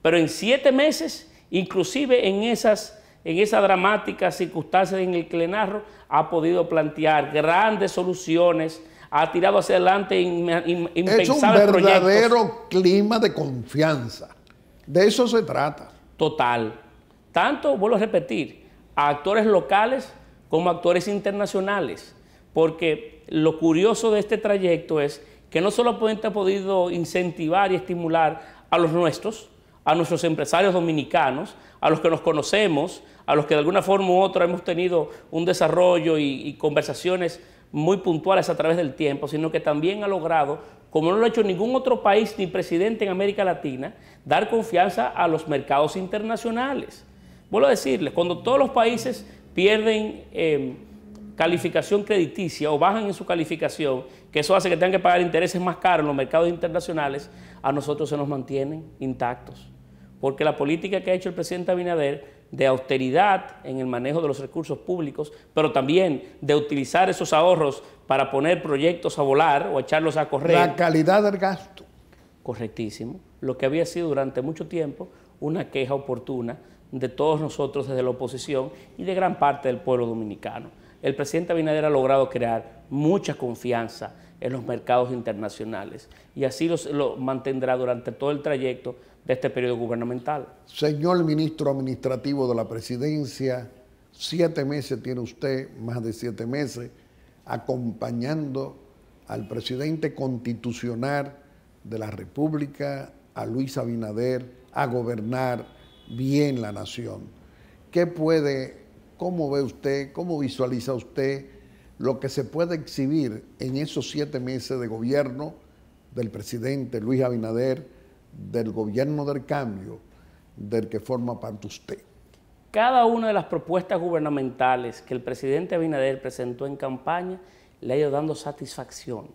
Pero en siete meses, inclusive en esas en esa dramática circunstancia en el que ha podido plantear grandes soluciones, ha tirado hacia adelante impensables proyectos. Es un verdadero clima de confianza. De eso se trata. Total. Tanto, vuelvo a repetir, a actores locales como a actores internacionales. Porque lo curioso de este trayecto es que no solo ha podido incentivar y estimular a los nuestros, a nuestros empresarios dominicanos, a los que nos conocemos, a los que de alguna forma u otra hemos tenido un desarrollo y, conversaciones muy puntuales a través del tiempo, sino que también ha logrado, como no lo ha hecho ningún otro país ni presidente en América Latina, dar confianza a los mercados internacionales. Vuelvo a decirles, cuando todos los países pierden em, calificación crediticia o bajan en su calificación, que eso hace que tengan que pagar intereses más caros en los mercados internacionales, a nosotros se nos mantienen intactos. Porque la política que ha hecho el presidente Abinader de austeridad en el manejo de los recursos públicos, pero también de utilizar esos ahorros para poner proyectos a volar o echarlos a correr. La calidad del gasto. Correctísimo. Lo que había sido durante mucho tiempo una queja oportuna de todos nosotros desde la oposición y de gran parte del pueblo dominicano. El presidente Abinader ha logrado crear mucha confianza en los mercados internacionales y así lo mantendrá durante todo el trayecto de este periodo gubernamental. Señor ministro administrativo de la presidencia, siete meses tiene usted, más de siete meses, acompañando al presidente constitucional de la República, a Luis Abinader, a gobernar bien la nación. ¿Qué puede, cómo ve usted, cómo visualiza usted lo que se puede exhibir en esos siete meses de gobierno del presidente Luis Abinader? del gobierno del cambio del que forma parte usted. Cada una de las propuestas gubernamentales que el presidente Abinader presentó en campaña le ha ido dando satisfacción.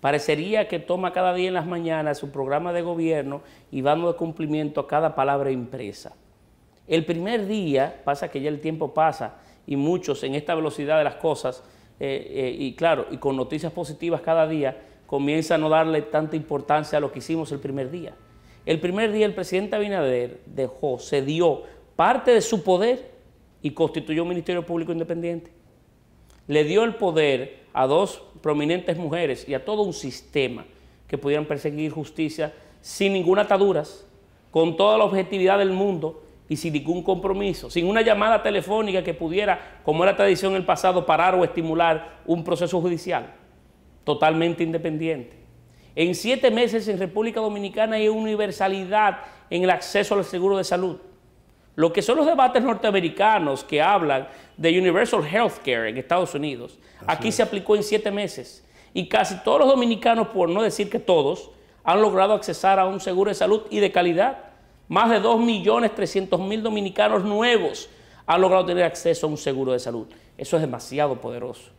Parecería que toma cada día en las mañanas su programa de gobierno y va dando cumplimiento a cada palabra impresa. El primer día, pasa que ya el tiempo pasa y muchos en esta velocidad de las cosas, eh, eh, y claro, y con noticias positivas cada día, comienza a no darle tanta importancia a lo que hicimos el primer día. El primer día el presidente Abinader dejó, se dio parte de su poder y constituyó un Ministerio Público Independiente. Le dio el poder a dos prominentes mujeres y a todo un sistema que pudieran perseguir justicia sin ninguna ataduras, con toda la objetividad del mundo y sin ningún compromiso, sin una llamada telefónica que pudiera, como era tradición en el pasado, parar o estimular un proceso judicial totalmente independiente. En siete meses en República Dominicana hay universalidad en el acceso al seguro de salud. Lo que son los debates norteamericanos que hablan de Universal Healthcare en Estados Unidos, aquí se aplicó en siete meses. Y casi todos los dominicanos, por no decir que todos, han logrado accesar a un seguro de salud y de calidad. Más de 2.300.000 dominicanos nuevos han logrado tener acceso a un seguro de salud. Eso es demasiado poderoso.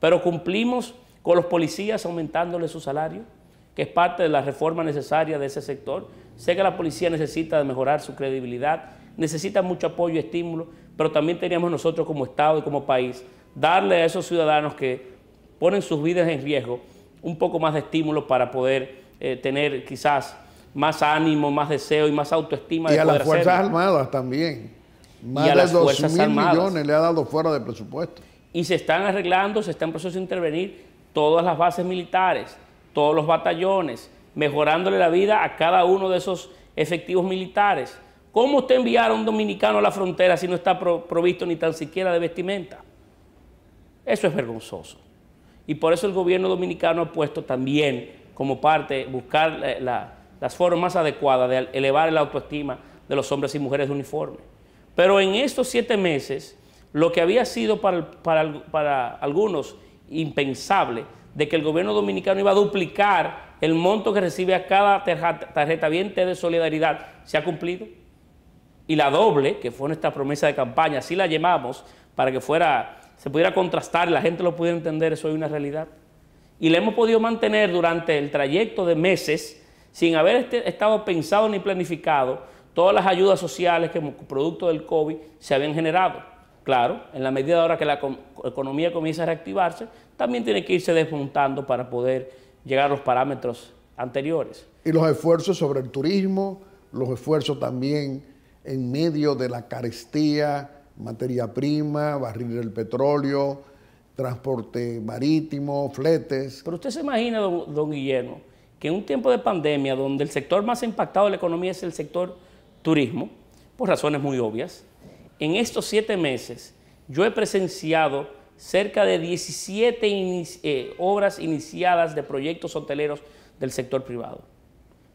Pero cumplimos con los policías aumentándole su salario, que es parte de la reforma necesaria de ese sector. Sé que la policía necesita mejorar su credibilidad, necesita mucho apoyo y estímulo, pero también teníamos nosotros como Estado y como país darle a esos ciudadanos que ponen sus vidas en riesgo un poco más de estímulo para poder eh, tener quizás más ánimo, más deseo y más autoestima. Y a las Fuerzas Armadas también. Más de las millones le ha dado fuera de presupuesto. Y se están arreglando, se está en proceso de intervenir todas las bases militares, todos los batallones, mejorándole la vida a cada uno de esos efectivos militares. ¿Cómo usted enviar a un dominicano a la frontera si no está provisto ni tan siquiera de vestimenta? Eso es vergonzoso. Y por eso el gobierno dominicano ha puesto también como parte buscar las formas adecuadas de elevar la autoestima de los hombres y mujeres de uniforme. Pero en estos siete meses, lo que había sido para, para, para algunos impensable de que el gobierno dominicano iba a duplicar el monto que recibe a cada tarjeta viente de solidaridad, se ha cumplido. Y la doble, que fue nuestra promesa de campaña, así la llamamos para que fuera, se pudiera contrastar y la gente lo pudiera entender, eso es una realidad. Y la hemos podido mantener durante el trayecto de meses sin haber este, estado pensado ni planificado todas las ayudas sociales que como producto del COVID se habían generado. Claro, en la medida de ahora que la economía comienza a reactivarse, también tiene que irse desmontando para poder llegar a los parámetros anteriores. Y los esfuerzos sobre el turismo, los esfuerzos también en medio de la carestía, materia prima, barril del petróleo, transporte marítimo, fletes. Pero usted se imagina, don Guillermo, que en un tiempo de pandemia, donde el sector más impactado de la economía es el sector turismo, por razones muy obvias, en estos siete meses yo he presenciado cerca de 17 eh, obras iniciadas de proyectos hoteleros del sector privado.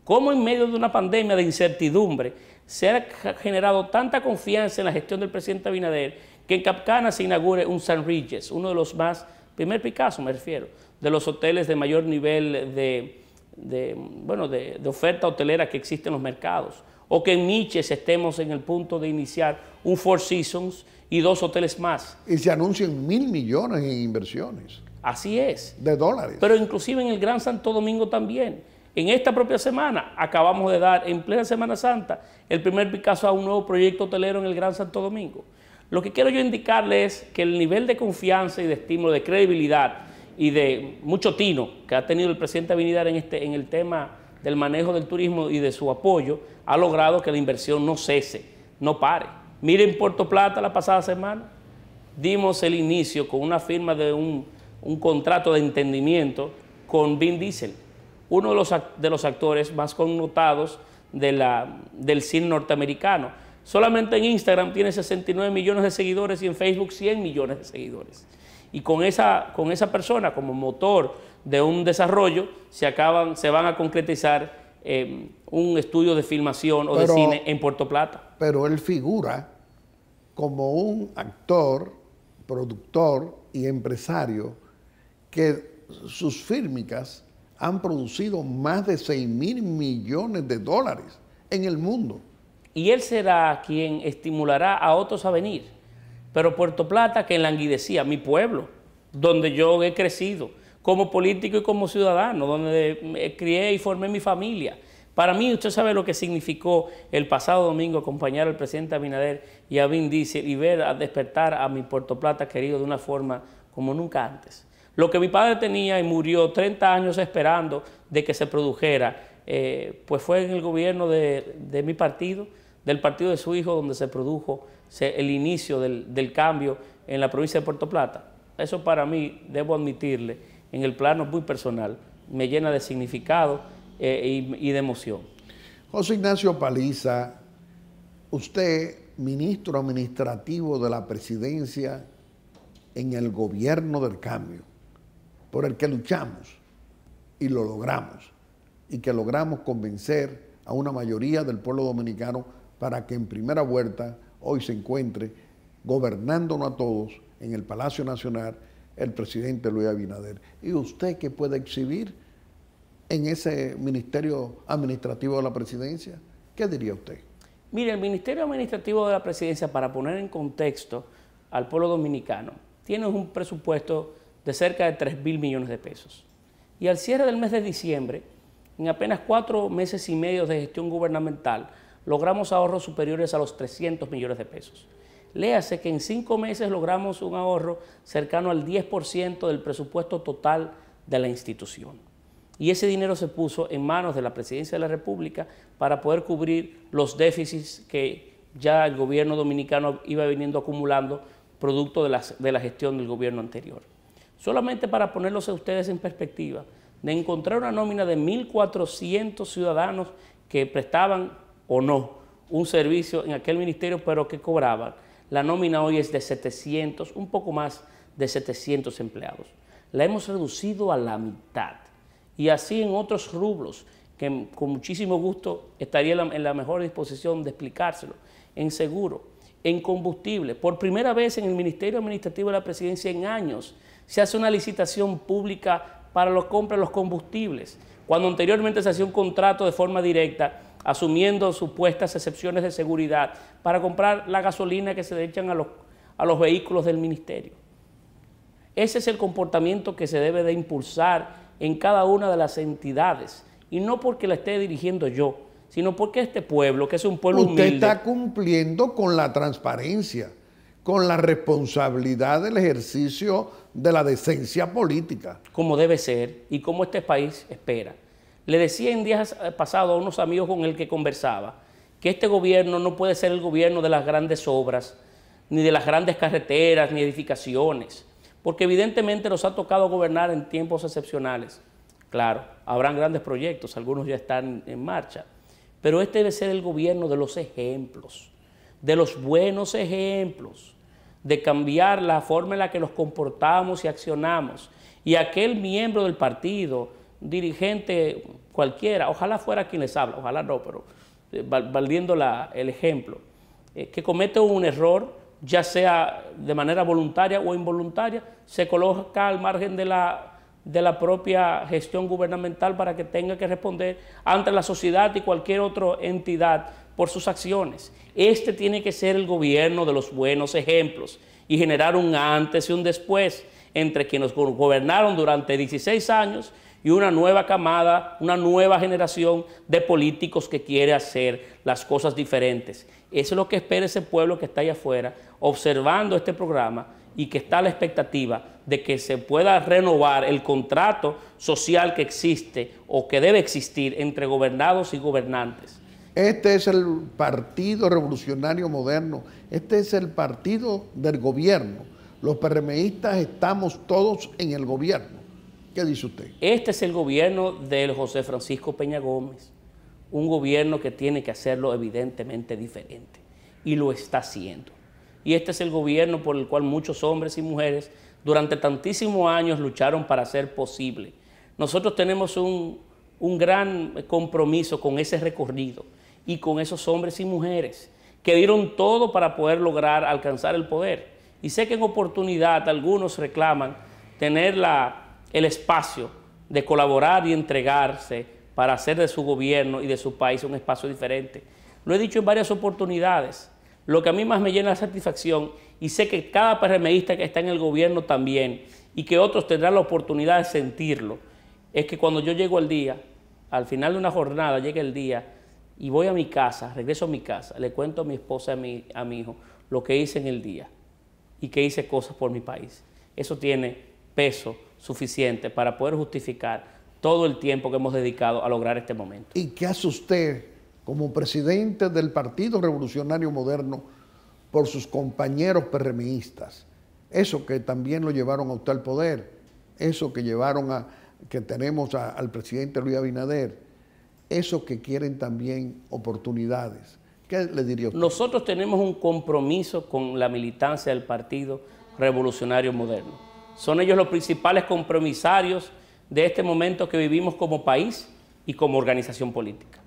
¿Cómo en medio de una pandemia de incertidumbre se ha generado tanta confianza en la gestión del presidente Abinader que en Capcana se inaugure un San Ridges, uno de los más, primer Picasso me refiero, de los hoteles de mayor nivel bueno, de, de oferta hotelera que existe en los mercados? o que en Miches estemos en el punto de iniciar un Four Seasons y dos hoteles más. Y se anuncian mil millones en inversiones. Así es. De dólares. Pero inclusive en el Gran Santo Domingo también. En esta propia semana acabamos de dar, en plena Semana Santa, el primer Picasso a un nuevo proyecto hotelero en el Gran Santo Domingo. Lo que quiero yo indicarle es que el nivel de confianza y de estímulo, de credibilidad y de mucho tino que ha tenido el presidente Abinader en, este, en el tema del manejo del turismo y de su apoyo ha logrado que la inversión no cese, no pare. Miren Puerto Plata la pasada semana, dimos el inicio con una firma de un, contrato de entendimiento con Vin Diesel, uno de los, actores más connotados del cine norteamericano. Solamente en Instagram tiene 69 millones de seguidores y en Facebook 100 millones de seguidores y con esa, con esa persona como motor de un desarrollo se, acaban, se van a concretizar em, un estudio de filmación o de cine en Puerto Plata. Pero él figura como un actor, productor y empresario que sus fírmicas han producido más de 6 mil millones de dólares en el mundo. Y él será quien estimulará a otros a venir. Pero Puerto Plata que en languidecía mi pueblo, donde yo he crecido como político y como ciudadano, donde crié y formé mi familia. Para mí, usted sabe lo que significó el pasado domingo acompañar al presidente Abinader y a Vin y ver a despertar a mi Puerto Plata querido de una forma como nunca antes. Lo que mi padre tenía y murió 30 años esperando de que se produjera, eh, pues fue en el gobierno de, de mi partido, del partido de su hijo, donde se produjo el inicio del, cambio en la provincia de Puerto Plata. Eso para mí, debo admitirle, en el plano muy personal, me llena de significado eh, y, y, de emoción. José Ignacio Paliza, usted, ministro administrativo de la presidencia en el gobierno del cambio, por el que luchamos y lo logramos, y que logramos convencer a una mayoría del pueblo dominicano para que en primera vuelta hoy se encuentre gobernándonos a todos en el Palacio Nacional el presidente Luis Abinader. ¿Y usted qué puede exhibir en ese Ministerio Administrativo de la Presidencia? ¿Qué diría usted? Mire, el Ministerio Administrativo de la Presidencia, para poner en contexto al pueblo dominicano, tiene un presupuesto de cerca de 3 mil millones de pesos. Y al cierre del mes de diciembre, en apenas cuatro meses y medio de gestión gubernamental, logramos ahorros superiores a los 300 millones de pesos. Léase que en cinco meses logramos un ahorro cercano al 10% del presupuesto total de la institución. Y ese dinero se puso en manos de la Presidencia de la República para poder cubrir los déficits que ya el gobierno dominicano iba viniendo acumulando producto de la, de la gestión del gobierno anterior. Solamente para ponerlos a ustedes en perspectiva, de encontrar una nómina de 1.400 ciudadanos que prestaban o no un servicio en aquel ministerio, pero que cobraban. La nómina hoy es de 700, un poco más de 700 empleados. La hemos reducido a la mitad. Y así en otros rubros, que con muchísimo gusto estaría en la mejor disposición de explicárselo, en seguro, en combustible. Por primera vez en el Ministerio Administrativo de la Presidencia en años se hace una licitación pública para los compras de los combustibles, cuando anteriormente se hacía un contrato de forma directa asumiendo supuestas excepciones de seguridad para comprar la gasolina que se le echan a los, vehículos del ministerio. Ese es el comportamiento que se debe de impulsar en cada una de las entidades. Y no porque la esté dirigiendo yo, sino porque este pueblo, que es un pueblo Usted está cumpliendo con la transparencia, con la responsabilidad del ejercicio de la decencia política. Como debe ser y como este país espera. Le decía en días eh, pasados a unos amigos con el que conversaba que este gobierno no puede ser el gobierno de las grandes obras, ni de las grandes carreteras, ni edificaciones, porque evidentemente nos ha tocado gobernar en tiempos excepcionales. Claro, habrán grandes proyectos, algunos ya están en marcha, pero este debe ser el gobierno de los ejemplos, de los buenos ejemplos, de cambiar la forma en la que nos comportamos y accionamos. Y aquel miembro del partido, dirigente cualquiera, ojalá fuera quien les habla, ojalá no, pero eh, valiendo el ejemplo, eh, que comete un error, ya sea de manera voluntaria o involuntaria, se coloca al margen de la, de la propia gestión gubernamental para que tenga que responder ante la sociedad y cualquier otra entidad por sus acciones. Este tiene que ser el gobierno de los buenos ejemplos y generar un antes y un después entre quienes gobernaron durante 16 años y una nueva camada, una nueva generación de políticos que quiere hacer las cosas diferentes. Eso es lo que espera ese pueblo que está allá afuera, observando este programa y que está a la expectativa de que se pueda renovar el contrato social que existe o que debe existir entre gobernados y gobernantes. Este es el Partido Revolucionario Moderno, este es el partido del gobierno. Los PRMistas estamos todos en el gobierno. ¿Qué dice usted? Este es el gobierno del José Francisco Peña Gómez, un gobierno que tiene que hacerlo evidentemente diferente y lo está haciendo. Y este es el gobierno por el cual muchos hombres y mujeres durante tantísimos años lucharon para hacer posible. Nosotros tenemos un, un gran compromiso con ese recorrido y con esos hombres y mujeres que dieron todo para poder lograr alcanzar el poder. Y sé que en oportunidad algunos reclaman tener la el espacio de colaborar y entregarse para hacer de su gobierno y de su país un espacio diferente. Lo he dicho en varias oportunidades. Lo que a mí más me llena de satisfacción, y sé que cada PRMista que está en el gobierno también, y que otros tendrán la oportunidad de sentirlo, es que cuando yo llego al día, al final de una jornada, llega el día y voy a mi casa, regreso a mi casa, le cuento a mi esposa, a mi, a mi hijo, lo que hice en el día y que hice cosas por mi país. Eso tiene peso suficiente para poder justificar todo el tiempo que hemos dedicado a lograr este momento. ¿Y qué hace usted como presidente del Partido Revolucionario Moderno por sus compañeros PRMistas? Eso que también lo llevaron a usted al poder, eso que llevaron a que tenemos al presidente Luis Abinader, eso que quieren también oportunidades. ¿Qué le diría usted? Nosotros tenemos un compromiso con la militancia del Partido Revolucionario Moderno son ellos los principales compromisarios de este momento que vivimos como país y como organización política.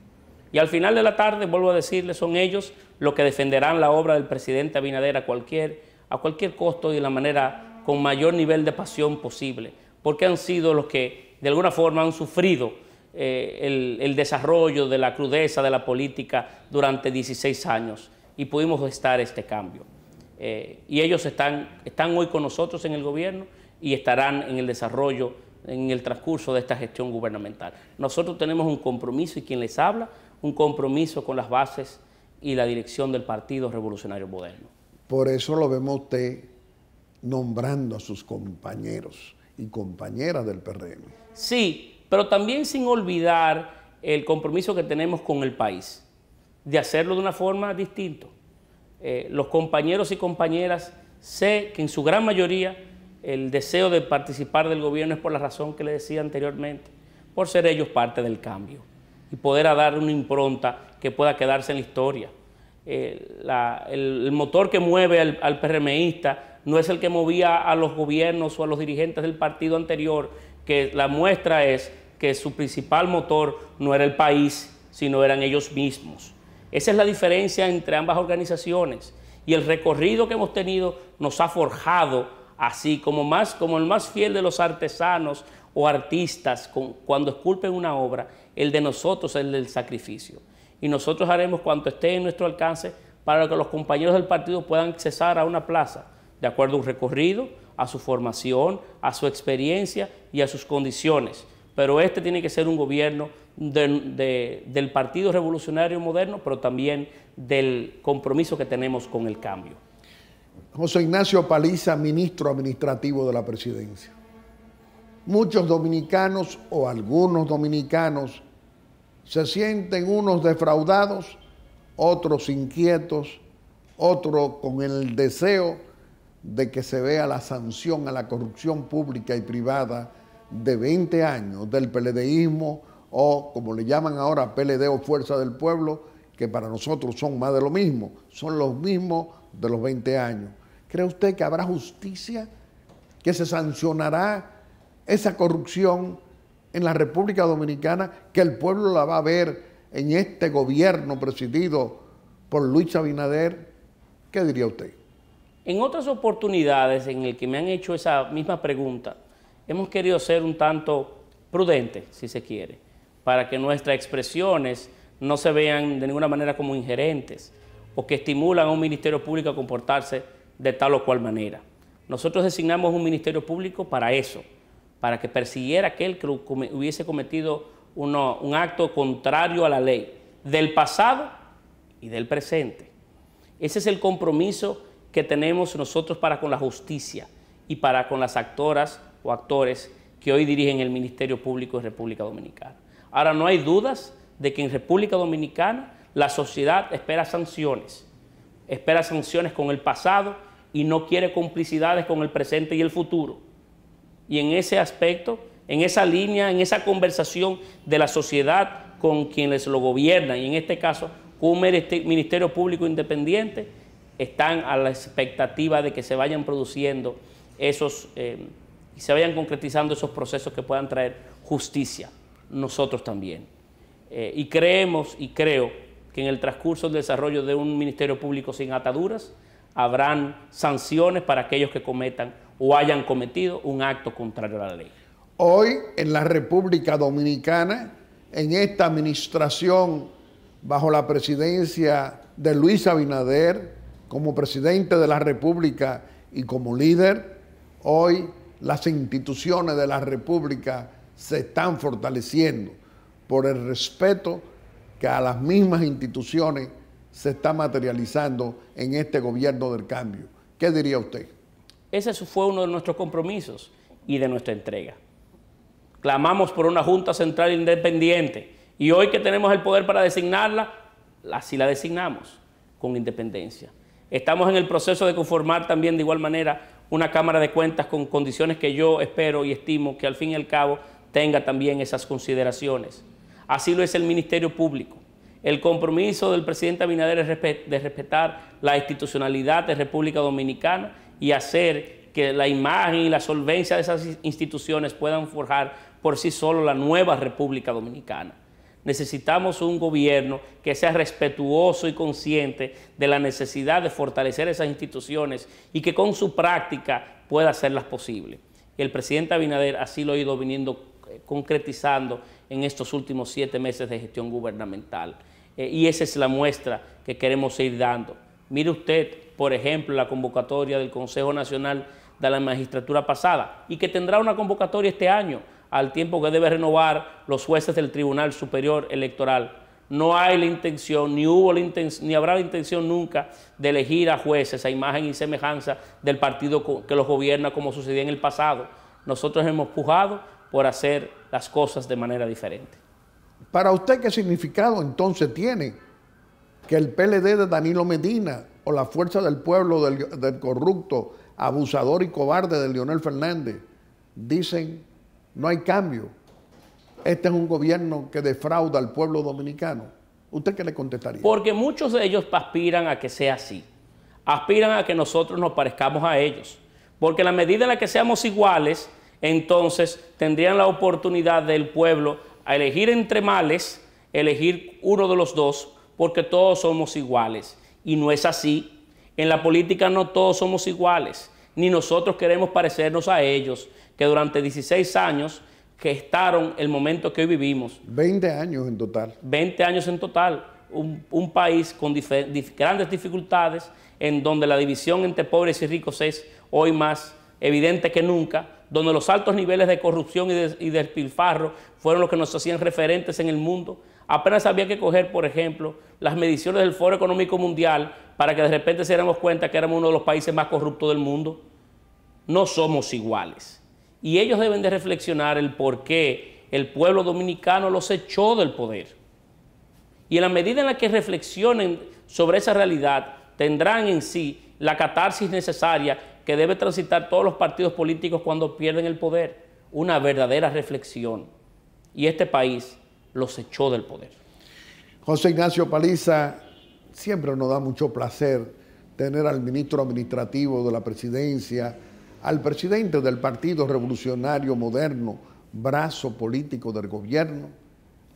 Y al final de la tarde, vuelvo a decirles, son ellos los que defenderán la obra del presidente Abinader a cualquier, a cualquier costo y de la manera con mayor nivel de pasión posible, porque han sido los que de alguna forma han sufrido eh, el, desarrollo de la crudeza de la política durante 16 años y pudimos gestar este cambio. Eh, y ellos están, están hoy con nosotros en el gobierno y estarán en el desarrollo, en el transcurso de esta gestión gubernamental. Nosotros tenemos un compromiso, y quien les habla, un compromiso con las bases y la dirección del Partido Revolucionario Moderno. Por eso lo vemos usted nombrando a sus compañeros y compañeras del PRM. Sí, pero también sin olvidar el compromiso que tenemos con el país, de hacerlo de una forma distinta. Eh, los compañeros y compañeras sé que en su gran mayoría el deseo de participar del gobierno es por la razón que le decía anteriormente, por ser ellos parte del cambio y poder dar una impronta que pueda quedarse en la historia. Eh, el, motor que mueve al, al, PRMista no es el que movía a los gobiernos o a los dirigentes del partido anterior, que la muestra es que su principal motor no era el país, sino eran ellos mismos. Esa es la diferencia entre ambas organizaciones y el recorrido que hemos tenido nos ha forjado así como, más, como el más fiel de los artesanos o artistas cuando esculpen una obra, el de nosotros es el del sacrificio. Y nosotros haremos cuanto esté en nuestro alcance para que los compañeros del partido puedan accesar a una plaza, de acuerdo a un recorrido, a su formación, a su experiencia y a sus condiciones. Pero este tiene que ser un gobierno del Partido Revolucionario Moderno, pero también del compromiso que tenemos con el cambio. José Ignacio Paliza, ministro administrativo de la presidencia. Muchos dominicanos o algunos dominicanos se sienten unos defraudados, otros inquietos, otros con el deseo de que se vea la sanción a la corrupción pública y privada de 20 años del peledeísmo o como le llaman ahora PLD o Fuerza del Pueblo, que para nosotros son más de lo mismo, son los mismos de los 20 años ¿Cree usted que habrá justicia? ¿Que se sancionará esa corrupción en la República Dominicana que el pueblo la va a ver en este gobierno presidido por Luis Abinader? ¿Qué diría usted? En otras oportunidades en el que me han hecho esa misma pregunta, hemos querido ser un tanto prudentes, si se quiere, para que nuestras expresiones no se vean de ninguna manera como ingerentes o que estimulan a un ministerio público a comportarse de tal o cual manera. Nosotros designamos un ministerio público para eso, para que persiguiera aquel que hubiese cometido un acto contrario a la ley del pasado y del presente. Ese es el compromiso que tenemos nosotros para con la justicia y para con las actoras o actores que hoy dirigen el Ministerio Público de República Dominicana. Ahora no hay dudas de que en República Dominicana la sociedad espera sanciones espera sanciones con el pasado y no quiere complicidades con el presente y el futuro. Y en ese aspecto, en esa línea, en esa conversación de la sociedad con quienes lo gobiernan, y en este caso un Ministerio Público Independiente, están a la expectativa de que se vayan produciendo esos eh, y se vayan concretizando esos procesos que puedan traer justicia, nosotros también. Eh, y creemos y creo que en el transcurso del desarrollo de un ministerio público sin ataduras habrán sanciones para aquellos que cometan o hayan cometido un acto contrario a la ley. Hoy en la República Dominicana, en esta administración bajo la presidencia de Luis Abinader, como presidente de la República y como líder, hoy las instituciones de la República se están fortaleciendo por el respeto que a las mismas instituciones se está materializando en este gobierno del cambio. ¿Qué diría usted? Ese fue uno de nuestros compromisos y de nuestra entrega. Clamamos por una Junta Central Independiente y hoy que tenemos el poder para designarla, así la designamos, con independencia. Estamos en el proceso de conformar también de igual manera una Cámara de Cuentas con condiciones que yo espero y estimo que al fin y al cabo tenga también esas consideraciones. Así lo es el Ministerio Público. El compromiso del presidente Abinader es de respetar la institucionalidad de República Dominicana y hacer que la imagen y la solvencia de esas instituciones puedan forjar por sí solo la nueva República Dominicana. Necesitamos un gobierno que sea respetuoso y consciente de la necesidad de fortalecer esas instituciones y que con su práctica pueda hacerlas posible. el presidente Abinader así lo ha ido viniendo eh, concretizando en estos últimos siete meses de gestión gubernamental. Eh, y esa es la muestra que queremos ir dando. Mire usted, por ejemplo, la convocatoria del Consejo Nacional de la Magistratura pasada y que tendrá una convocatoria este año al tiempo que debe renovar los jueces del Tribunal Superior Electoral. No hay la intención, ni hubo la intención, ni habrá la intención nunca de elegir a jueces a imagen y semejanza del partido que los gobierna como sucedía en el pasado. Nosotros hemos pujado por hacer las cosas de manera diferente. Para usted, ¿qué significado entonces tiene que el PLD de Danilo Medina o la fuerza del pueblo del, corrupto, abusador y cobarde de Leonel Fernández dicen no hay cambio? Este es un gobierno que defrauda al pueblo dominicano. ¿Usted qué le contestaría? Porque muchos de ellos aspiran a que sea así. Aspiran a que nosotros nos parezcamos a ellos. Porque la medida en la que seamos iguales, entonces tendrían la oportunidad del pueblo a elegir entre males, elegir uno de los dos, porque todos somos iguales. Y no es así. En la política no todos somos iguales, ni nosotros queremos parecernos a ellos, que durante 16 años que el momento que hoy vivimos. 20 años en total. 20 años en total. Un, país con grandes dificultades, en donde la división entre pobres y ricos es hoy más evidente que nunca, donde los altos niveles de corrupción y, de, despilfarro fueron los que nos hacían referentes en el mundo. Apenas había que coger, por ejemplo, las mediciones del Foro Económico Mundial para que de repente se diéramos cuenta que éramos uno de los países más corruptos del mundo. No somos iguales. Y ellos deben de reflexionar el por qué el pueblo dominicano los echó del poder. Y en la medida en la que reflexionen sobre esa realidad, tendrán en sí la catarsis necesaria que debe transitar todos los partidos políticos cuando pierden el poder, una verdadera reflexión. Y este país los echó del poder. José Ignacio Paliza, siempre nos da mucho placer tener al ministro administrativo de la presidencia, al presidente del Partido Revolucionario Moderno, brazo político del gobierno,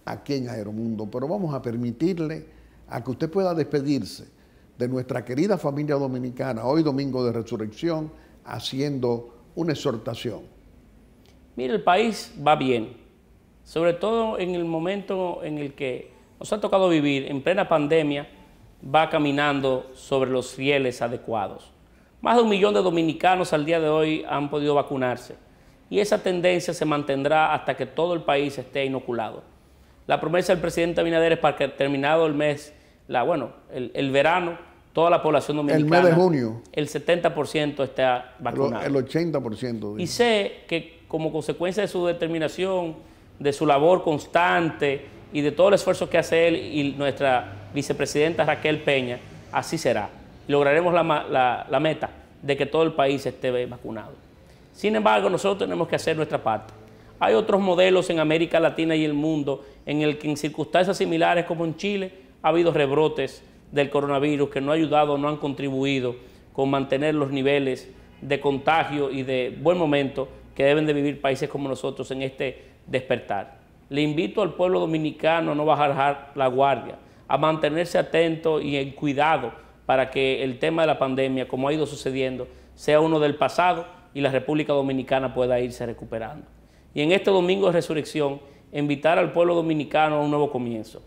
aquí en Aeromundo. Pero vamos a permitirle a que usted pueda despedirse de nuestra querida familia dominicana, hoy domingo de resurrección, haciendo una exhortación. Mire, el país va bien, sobre todo en el momento en el que nos ha tocado vivir en plena pandemia, va caminando sobre los fieles adecuados. Más de un millón de dominicanos al día de hoy han podido vacunarse y esa tendencia se mantendrá hasta que todo el país esté inoculado. La promesa del presidente Abinader es para que terminado el mes bueno, el, verano, toda la población dominicana. El mes de junio. El 70% está vacunado. El, 80%. Y sé que como consecuencia de su determinación, de su labor constante y de todo el esfuerzo que hace él y nuestra vicepresidenta Raquel Peña, así será. Lograremos la, la meta de que todo el país esté vacunado. Sin embargo, nosotros tenemos que hacer nuestra parte. Hay otros modelos en América Latina y el mundo en el que en circunstancias similares como en Chile, ha habido rebrotes del coronavirus que no ha ayudado, no han contribuido con mantener los niveles de contagio y de buen momento que deben de vivir países como nosotros en este despertar. Le invito al pueblo dominicano a no bajar la guardia, a mantenerse atento y en cuidado para que el tema de la pandemia, como ha ido sucediendo, sea uno del pasado y la República Dominicana pueda irse recuperando. Y en este domingo de resurrección, invitar al pueblo dominicano a un nuevo comienzo.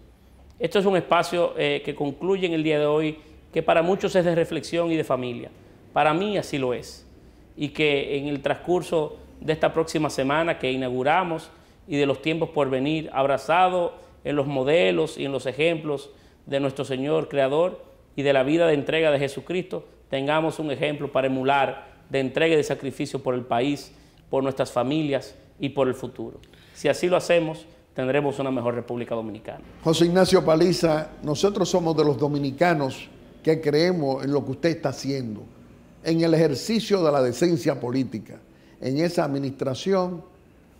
Esto es un espacio eh, que concluye en el día de hoy que para muchos es de reflexión y de familia. Para mí así lo es. Y que en el transcurso de esta próxima semana que inauguramos y de los tiempos por venir, abrazado en los modelos y en los ejemplos de nuestro Señor Creador y de la vida de entrega de Jesucristo, tengamos un ejemplo para emular de entrega y de sacrificio por el país, por nuestras familias y por el futuro. Si así lo hacemos, tendremos una mejor República Dominicana. José Ignacio Paliza, nosotros somos de los dominicanos que creemos en lo que usted está haciendo, en el ejercicio de la decencia política, en esa administración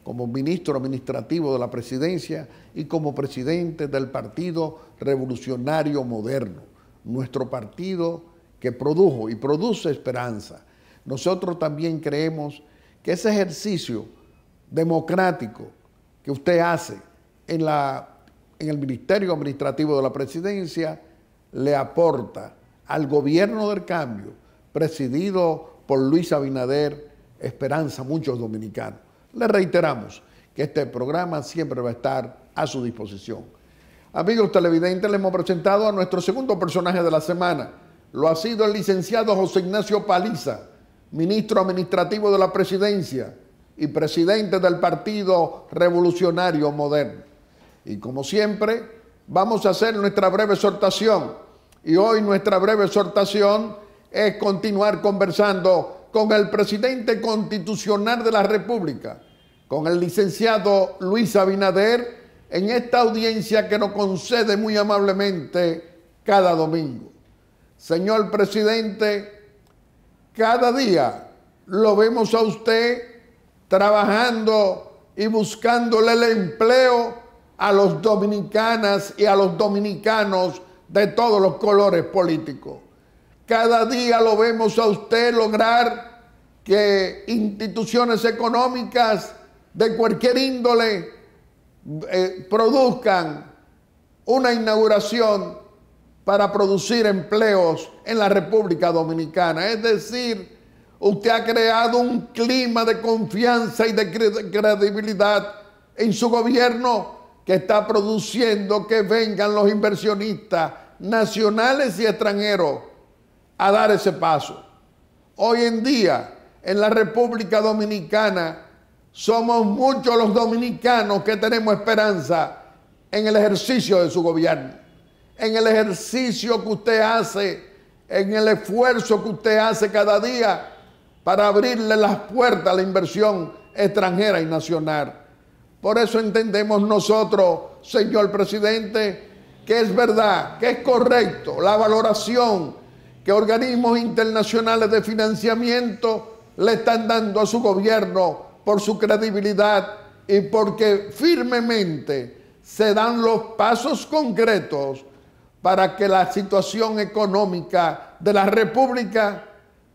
como ministro administrativo de la presidencia y como presidente del Partido Revolucionario Moderno, nuestro partido que produjo y produce esperanza. Nosotros también creemos que ese ejercicio democrático que usted hace en, el Ministerio Administrativo de la Presidencia le aporta al gobierno del cambio, presidido por Luis Abinader, esperanza muchos dominicanos. Le reiteramos que este programa siempre va a estar a su disposición. Amigos televidentes, le hemos presentado a nuestro segundo personaje de la semana. Lo ha sido el licenciado José Ignacio Paliza, ministro administrativo de la presidencia y presidente del Partido Revolucionario Moderno. Y como siempre, vamos a hacer nuestra breve exhortación. Y hoy nuestra breve exhortación es continuar conversando con el presidente constitucional de la República, con el licenciado Luis Abinader, en esta audiencia que nos concede muy amablemente cada domingo. Señor presidente, cada día lo vemos a usted trabajando y buscándole el empleo a los dominicanas y a los dominicanos de todos los colores políticos. Cada día lo vemos a usted lograr que instituciones económicas de cualquier índole eh, produzcan una inauguración para producir empleos en la República Dominicana. Es decir, usted ha creado un clima de confianza y de credibilidad en su gobierno que está produciendo que vengan los inversionistas nacionales y extranjeros a dar ese paso. Hoy en día, en la República Dominicana, somos muchos los dominicanos que tenemos esperanza en el ejercicio de su gobierno, en el ejercicio que usted hace, en el esfuerzo que usted hace cada día para abrirle las puertas a la inversión extranjera y nacional. Por eso entendemos nosotros, señor presidente, que es verdad, que es correcto la valoración que organismos internacionales de financiamiento le están dando a su gobierno por su credibilidad y porque firmemente se dan los pasos concretos para que la situación económica de la República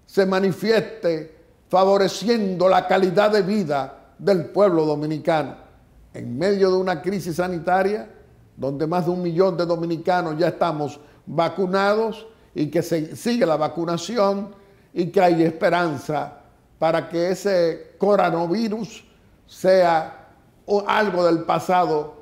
se manifieste favoreciendo la calidad de vida del pueblo dominicano en medio de una crisis sanitaria donde más de un millón de dominicanos ya estamos vacunados y que se sigue la vacunación y que hay esperanza para que ese coronavirus sea algo del pasado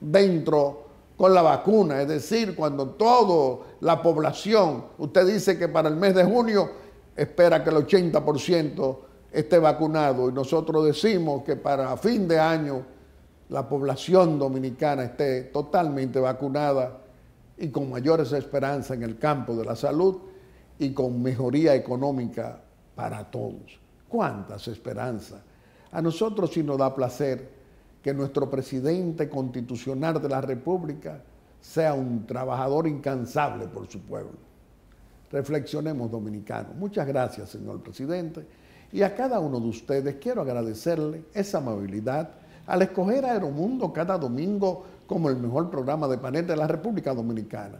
dentro con la vacuna, es decir, cuando toda la población, usted dice que para el mes de junio espera que el 80% esté vacunado y nosotros decimos que para fin de año la población dominicana esté totalmente vacunada y con mayores esperanzas en el campo de la salud y con mejoría económica para todos. ¿Cuántas esperanzas? A nosotros sí nos da placer que nuestro presidente constitucional de la República sea un trabajador incansable por su pueblo. Reflexionemos, dominicanos. Muchas gracias, señor presidente. Y a cada uno de ustedes quiero agradecerle esa amabilidad al escoger Aeromundo cada domingo como el mejor programa de panel de la República Dominicana.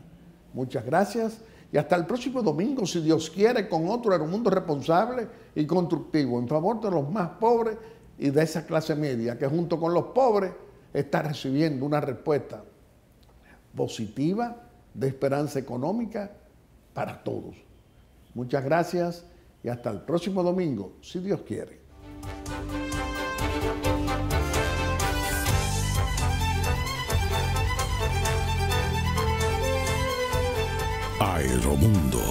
Muchas gracias y hasta el próximo domingo, si Dios quiere, con otro Aeromundo responsable y constructivo en favor de los más pobres y de esa clase media que junto con los pobres está recibiendo una respuesta positiva de esperanza económica para todos. Muchas gracias y hasta el próximo domingo, si Dios quiere. Aeromundo.